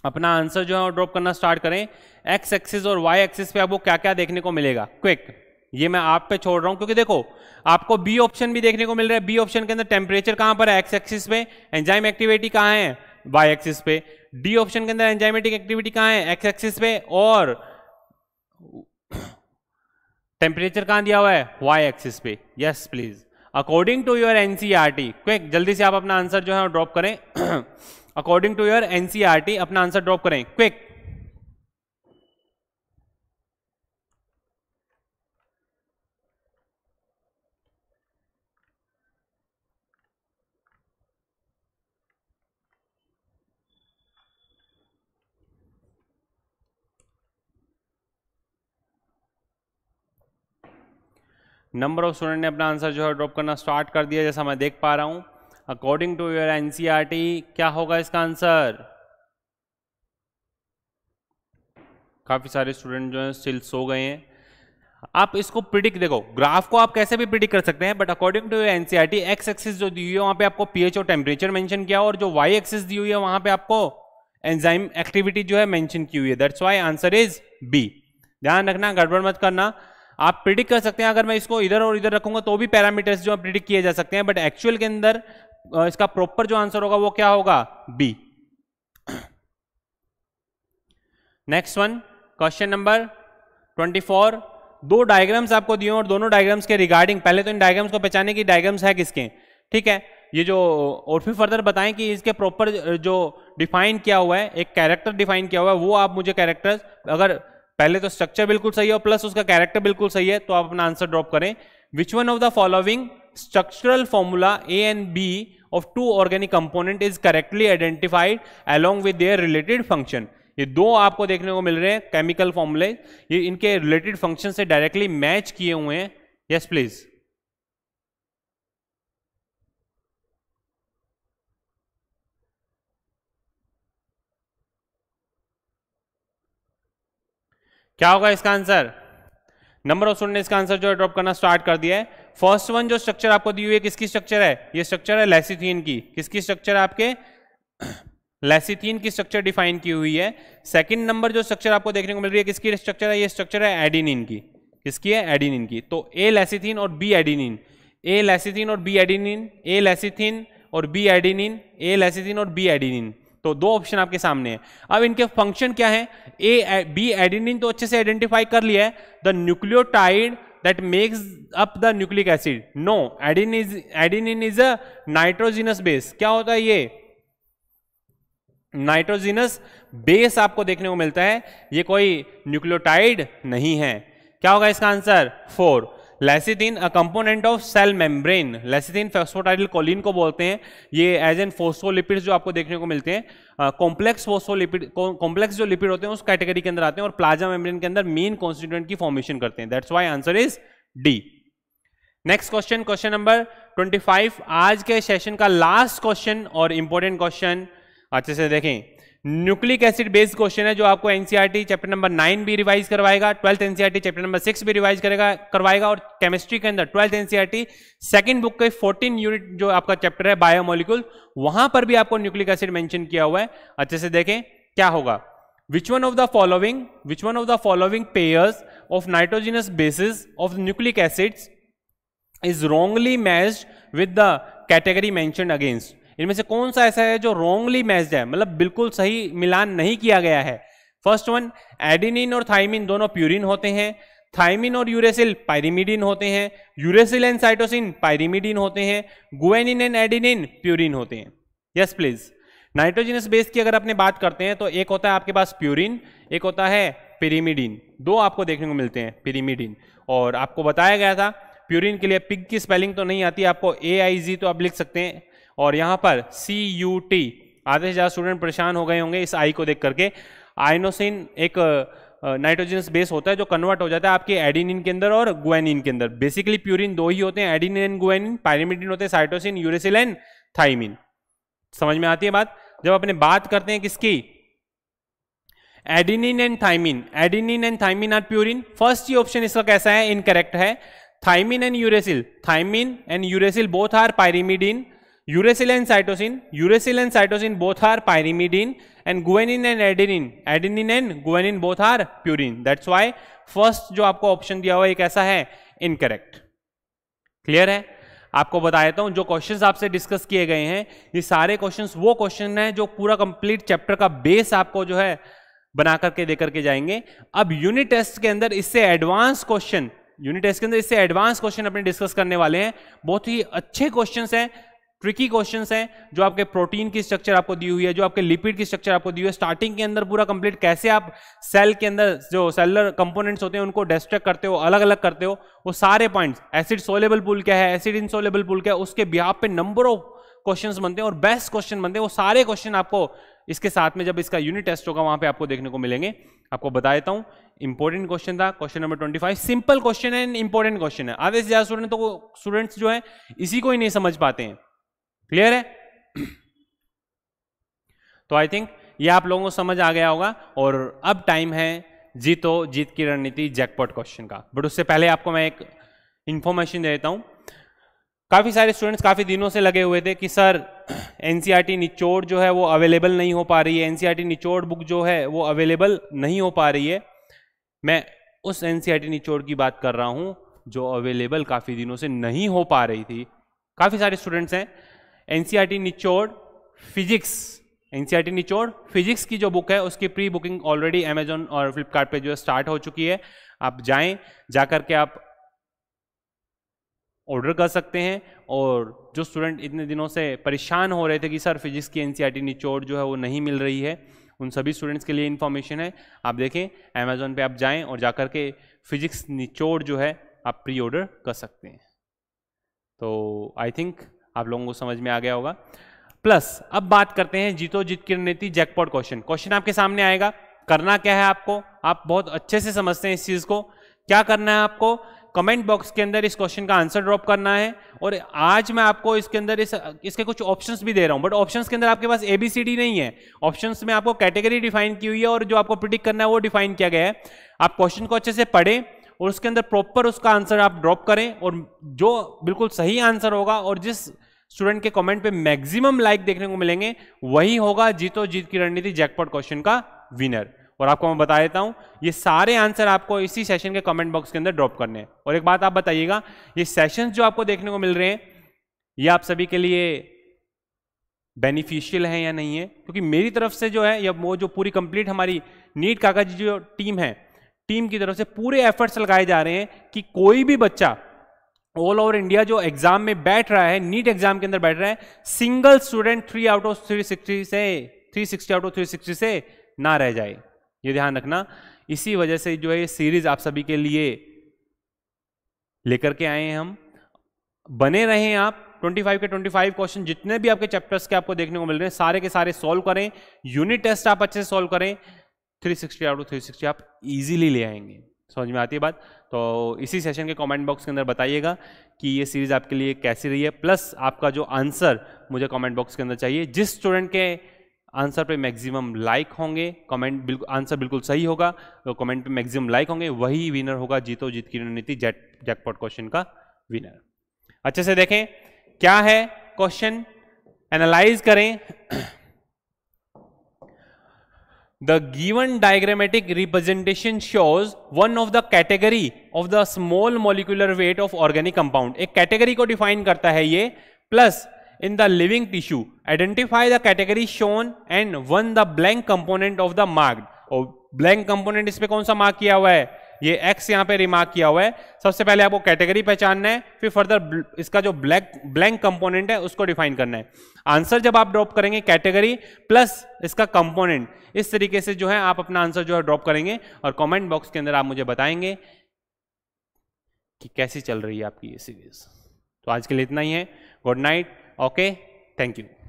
अपना आंसर जो है ड्रॉप करना स्टार्ट करें एक्स एक्सिस और वाई एक्सिस पे आपको क्या क्या देखने को मिलेगा क्विक ये मैं आप पे छोड़ रहा हूं क्योंकि देखो आपको बी ऑप्शन भी देखने को मिल रहा है बी ऑप्शन के अंदर टेम्परेचर कहां पर है एक्स एक्सिस पे एंजाइम एक्टिविटी कहां है वाई एक्सिस पे डी ऑप्शन के अंदर एंजाइमेटिक एक्टिविटी कहां है एक्स एक्सिस पे और टेम्परेचर कहां दिया हुआ है वाई एक्सिस पे yes please according to your NCERT quick जल्दी से आप अपना आंसर जो है ड्रॉप करें अकॉर्डिंग टू योर एनसीआरटी अपना आंसर ड्रॉप करें क्विक नंबर ऑफ स्टूडेंट ने अपना आंसर जो है ड्रॉप करना स्टार्ट कर दिया जैसा मैं देख पा रहा हूं अकॉर्डिंग टू योर एनसीईआरटी क्या होगा इसका आंसर काफी सारे स्टूडेंट जो हैं स्टिल सो गए हैं आप इसको प्रिडिक देखो ग्राफ को आप कैसे भी प्रिडिक कर सकते हैं but according to your NCERT X axis जो दी हुई है वहां पे आपको पीएच और टेम्परेचर मेंशन किया और जो वाई एक्सिस दी हुई है वहां पे आपको एंजाइम एक्टिविटी जो है मेंशन की हुई है that's why answer is B ध्यान रखना गड़बड़ मत करना आप प्रिडिक्ट कर सकते हैं अगर मैं इसको इधर और इधर रखूंगा तो भी पैरामीटर्स जो प्रिडिक्ट किए जा सकते हैं बट एक्चुअल के अंदर इसका प्रॉपर जो आंसर होगा वो क्या होगा B next one question number 24 दो डायग्राम्स आपको दिए और दोनों डायग्राम्स के रिगार्डिंग पहले तो इन डायग्राम्स को पहचाने की डायग्राम्स है किसके ठीक है ये जो और फिर फर्दर बताएं कि इसके प्रॉपर जो डिफाइन किया हुआ है एक कैरेक्टर डिफाइन किया हुआ है वो आप मुझे कैरेक्टर अगर पहले तो स्ट्रक्चर बिल्कुल सही है और प्लस उसका कैरेक्टर बिल्कुल सही है तो आप अपना आंसर ड्रॉप करें which one of the following structural formula A and B of two organic component is correctly identified along with their related function. ये दो आपको देखने को मिल रहे हैं केमिकल फॉर्मूले ये इनके रिलेटेड फंक्शन से डायरेक्टली मैच किए हुए हैं यस प्लीज क्या होगा इसका आंसर नंबर ऑफ स्टूडेंट ने इसका आंसर जो है ड्रॉप करना स्टार्ट कर दिया है फर्स्ट वन जो स्ट्रक्चर आपको दी हुई है किसकी स्ट्रक्चर है ये स्ट्रक्चर है लेसिथीन की किसकी स्ट्रक्चर आपके लेसिथीन की स्ट्रक्चर डिफाइन की हुई है सेकंड नंबर जो स्ट्रक्चर आपको देखने को मिल रही है किसकी स्ट्रक्चर है ये स्ट्रक्चर है एडिनिन की किसकी है एडिनिन की तो ए लेसिथीन और बी एडिनिन ए लेसिथीन और बी एडिनिन ए लेसिथीन और बी एडिनिन ए लेसिथीन और बी एडिनिन तो दो ऑप्शन आपके सामने है अब इनके फंक्शन क्या है ए बी एडिनिन तो अच्छे से आइडेंटिफाई कर लिया है the nucleotide that makes up the nucleic acid no adenine is adenine is a nitrogenous base क्या होता है ये नाइट्रोजिनस बेस आपको देखने को मिलता है ये कोई न्यूक्लियोटाइड नहीं है क्या होगा इसका answer four lecithin a component of cell membrane lecithin phosphatidyl choline को बोलते हैं ये एज एन फोस्फोलिपिड्स जो आपको देखने को मिलते हैं कॉम्प्लेक्स फोस्फोलिपिड कॉम्प्लेक्स जो लिपिड होते हैं उस कैटेगरी के अंदर आते हैं और प्लाज्मा मेम्ब्रेन के अंदर मेन कॉन्स्टिट्यूएंट की फॉर्मेशन करते हैं that's why answer is D next question question number 25 आज के सेशन का लास्ट क्वेश्चन और इंपॉर्टेंट क्वेश्चन अच्छे से देखें न्यूक्लिक एसिड बेस्ड क्वेश्चन है जो आपको NCERT e chapter number nine भी रिवाइज करवाएगा twelfth NCERT e chapter number six भी रिवाइज करेगा करवाएगा और केमिस्ट्री के अंदर ट्वेल्थ एनसीईआरटी सेकंड बुक के फोर्टीन यूनिट जो आपका चैप्टर है बायोमोलिक्यूल वहां पर भी आपको न्यूक्लिक एसिड मेंशन किया हुआ है अच्छे से देखें क्या होगा which one of the following which one of the following pairs of nitrogenous bases of nucleic acid is wrongly match with the category mention against इनमें से कौन सा ऐसा है जो रॉन्गली मैच्ड है मतलब बिल्कुल सही मिलान नहीं किया गया है फर्स्ट वन एडिनिन और थाइमिन दोनों प्यूरिन होते हैं थाइमिन और यूरेसिल पायरिमिडिन होते हैं यूरेसिल एंड साइटोसिन पायरिमिडिन होते हैं गुएनिन एंड एडिनिन प्यूरिन होते हैं यस प्लीज नाइट्रोजिनस बेस की अगर अपने बात करते हैं तो एक होता है आपके पास प्यूरिन एक होता है पिरीमिडिन दो आपको देखने को मिलते हैं पिरीमिडिन और आपको बताया गया था प्यूरिन के लिए पिग की स्पेलिंग तो नहीं आती आपको ए आई जी तो आप लिख सकते हैं और यहाँ पर सी यू टी आधे से ज़्यादा स्टूडेंट परेशान हो गए होंगे इस आई को देख करके आइनोसिन एक नाइट्रोजनस बेस होता है जो कन्वर्ट हो जाता है आपके एडिनिन के अंदर और गुएनिन के अंदर बेसिकली प्यूरिन दो ही होते हैं एडिनिन एंड गुएनिन पायरिमिडिन होते हैं साइटोसिन यूरेसिल एंड थाइमिन समझ में आती है बात जब अपने बात करते हैं किसकी adenine and thymine adenine and thymine are purine first ही ऑप्शन इसका कैसा है इनकरेक्ट है thymine and uracil thymine and uracil both are pyrimidine uracil and cytosine uracil and cytosine both are pyrimidine and guanine and adenine adenine and guanine both are purine that's why first जो आपको option दिया हुआ है कैसा है incorrect clear है आपको बता देता हूं जो क्वेश्चंस आपसे डिस्कस किए गए हैं ये सारे क्वेश्चंस वो क्वेश्चन हैं जो पूरा कंप्लीट चैप्टर का बेस आपको जो है बना करके दे करके जाएंगे अब यूनिट टेस्ट के अंदर इससे एडवांस क्वेश्चन यूनिट टेस्ट के अंदर इससे एडवांस क्वेश्चन अपने डिस्कस करने वाले हैं बहुत ही अच्छे क्वेश्चन हैं ट्रिकी क्वेश्चन है जो आपके प्रोटीन की स्ट्रक्चर आपको दी हुई है जो आपके लिपिड की स्ट्रक्चर आपको दी हुई है स्टार्टिंग के अंदर पूरा कंप्लीट कैसे आप सेल के अंदर जो सेलर कंपोनेंट्स होते हैं उनको डिस्ट्रक्ट करते हो अलग अलग करते हो वो सारे पॉइंट्स एसिड सोलेबल पुल क्या है एसिड इनसोलेबल पुल क्या है उसके बिहार पे नंबर ऑफ क्वेश्चन बनते हैं और बेस्ट क्वेश्चन बनते हैं वो सारे क्वेश्चन आपको इसके साथ में जब इसका यूनिट टेस्ट होगा वहां पर आपको देखने को मिलेंगे आपको बता देता हूँ इंपॉर्टेंट क्वेश्चन था क्वेश्चन नंबर 25 सिंपल क्वेश्चन है इंपॉर्टेंट क्वेश्चन है आधे से ज्यादा स्टूडेंट तो स्टूडेंट्स जो है इसी को ही नहीं समझ पाते हैं क्लियर है तो आई थिंक ये आप लोगों को समझ आ गया होगा और अब टाइम है जीतो जीत की रणनीति जैकपॉट क्वेश्चन का बट उससे पहले आपको मैं एक इंफॉर्मेशन दे देता हूं काफ़ी सारे स्टूडेंट्स काफ़ी दिनों से लगे हुए थे कि सर एनसीईआरटी e निचोड़ जो है वो अवेलेबल नहीं हो पा रही है एनसीईआरटी e निचोड़ बुक जो है वो अवेलेबल नहीं हो पा रही है मैं उस एनसीईआरटी e निचोड़ की बात कर रहा हूं जो अवेलेबल काफ़ी दिनों से नहीं हो पा रही थी काफ़ी सारे स्टूडेंट्स हैं एनसीईआरटी निचोड़ फिजिक्स एनसीईआरटी निचोड़ फिजिक्स की जो बुक है उसकी प्री बुकिंग ऑलरेडी अमेजोन और फ्लिपकार्ट पे जो है स्टार्ट हो चुकी है आप जाएं जा के आप ऑर्डर कर सकते हैं और जो स्टूडेंट इतने दिनों से परेशान हो रहे थे कि सर फिजिक्स की एनसीईआरटी निचोड़ जो है वो नहीं मिल रही है उन सभी स्टूडेंट्स के लिए इन्फॉर्मेशन है आप देखें अमेजोन पे आप जाएं और जाकर के फिजिक्स निचोड़ जो है आप प्री ऑर्डर कर सकते हैं तो आई थिंक आप लोगों को समझ में आ गया होगा प्लस अब बात करते हैं जीतो जीत की रणनीति जैकपॉट क्वेश्चन क्वेश्चन आपके सामने आएगा करना क्या है आपको आप बहुत अच्छे से समझते हैं इस चीज को क्या करना है आपको कमेंट बॉक्स के अंदर इस क्वेश्चन का आंसर ड्रॉप करना है और आज मैं आपको इसके अंदर इस इसके कुछ ऑप्शंस भी दे रहा हूं बट ऑप्शंस के अंदर आपके पास एबीसीडी नहीं है ऑप्शंस में आपको कैटेगरी डिफाइन की हुई है और जो आपको प्रिडिक्ट करना है वो डिफाइन किया गया है आप क्वेश्चन को अच्छे से पढ़ें और उसके अंदर प्रॉपर उसका आंसर आप ड्रॉप करें और जो बिल्कुल सही आंसर होगा और जिस स्टूडेंट के कमेंट पे मैक्सिमम लाइक देखने को मिलेंगे वही होगा जीतो जीत की रणनीति जैकपॉट क्वेश्चन का विनर और आपको मैं बता देता हूं ये सारे आंसर आपको इसी सेशन के कमेंट बॉक्स के अंदर ड्रॉप करने हैं और एक बात आप बताइएगा ये सेशन जो आपको देखने को मिल रहे हैं ये आप सभी के लिए बेनिफिशियल है या नहीं है क्योंकि मेरी तरफ से जो है या वो जो पूरी कंप्लीट हमारी नीट कागज जो टीम है टीम की तरफ से पूरे एफर्ट्स लगाए जा रहे हैं कि कोई भी बच्चा ऑल ओवर इंडिया जो एग्जाम में बैठ रहा है नीट एग्जाम के अंदर बैठ रहा है single student three out of three sixty से three sixty out of three sixty से ना रह जाए ये ध्यान रखना इसी वजह से जो है ये सीरीज आप सभी के लिए लेकर के आए हैं हम बने रहे हैं आप 25 के 25 क्वेश्चन जितने भी आपके चैप्टर्स के आपको देखने को मिल रहे हैं सारे के सारे सॉल्व करें यूनिट टेस्ट आप अच्छे से सॉल्व करें 360 आउट ऑफ 360 आप इजीली ले आएंगे समझ में आती है बात तो इसी सेशन के कमेंट बॉक्स के अंदर बताइएगा कि ये सीरीज़ आपके लिए कैसी रही है प्लस आपका जो आंसर मुझे कमेंट बॉक्स के अंदर चाहिए जिस स्टूडेंट के आंसर पे मैक्सिमम लाइक होंगे कमेंट बिल्कुल आंसर बिल्कुल सही होगा तो कमेंट पे मैक्सिमम लाइक होंगे वही विनर होगा जीतो जीत की रणनीति जैट जैकपॉट क्वेश्चन का विनर अच्छे से देखें क्या है क्वेश्चन एनालाइज करें The given diagrammatic representation shows one of the category of the small molecular weight of organic compound. एक category को define करता है ये plus in the living tissue identify the category shown and one the blank component of the marked. और blank component इस पे कौन सा mark किया हुआ है ये एक्स यहाँ पे रिमार्क किया हुआ है सबसे पहले आपको कैटेगरी पहचानना है फिर फर्दर इसका जो ब्लैक ब्लैंक कंपोनेंट है उसको डिफाइन करना है आंसर जब आप ड्रॉप करेंगे कैटेगरी प्लस इसका कंपोनेंट इस तरीके से जो है आप अपना आंसर जो है ड्रॉप करेंगे और कॉमेंट बॉक्स के अंदर आप मुझे बताएंगे कि कैसी चल रही है आपकी ये सीरीज तो आज के लिए इतना ही है good night okay thank you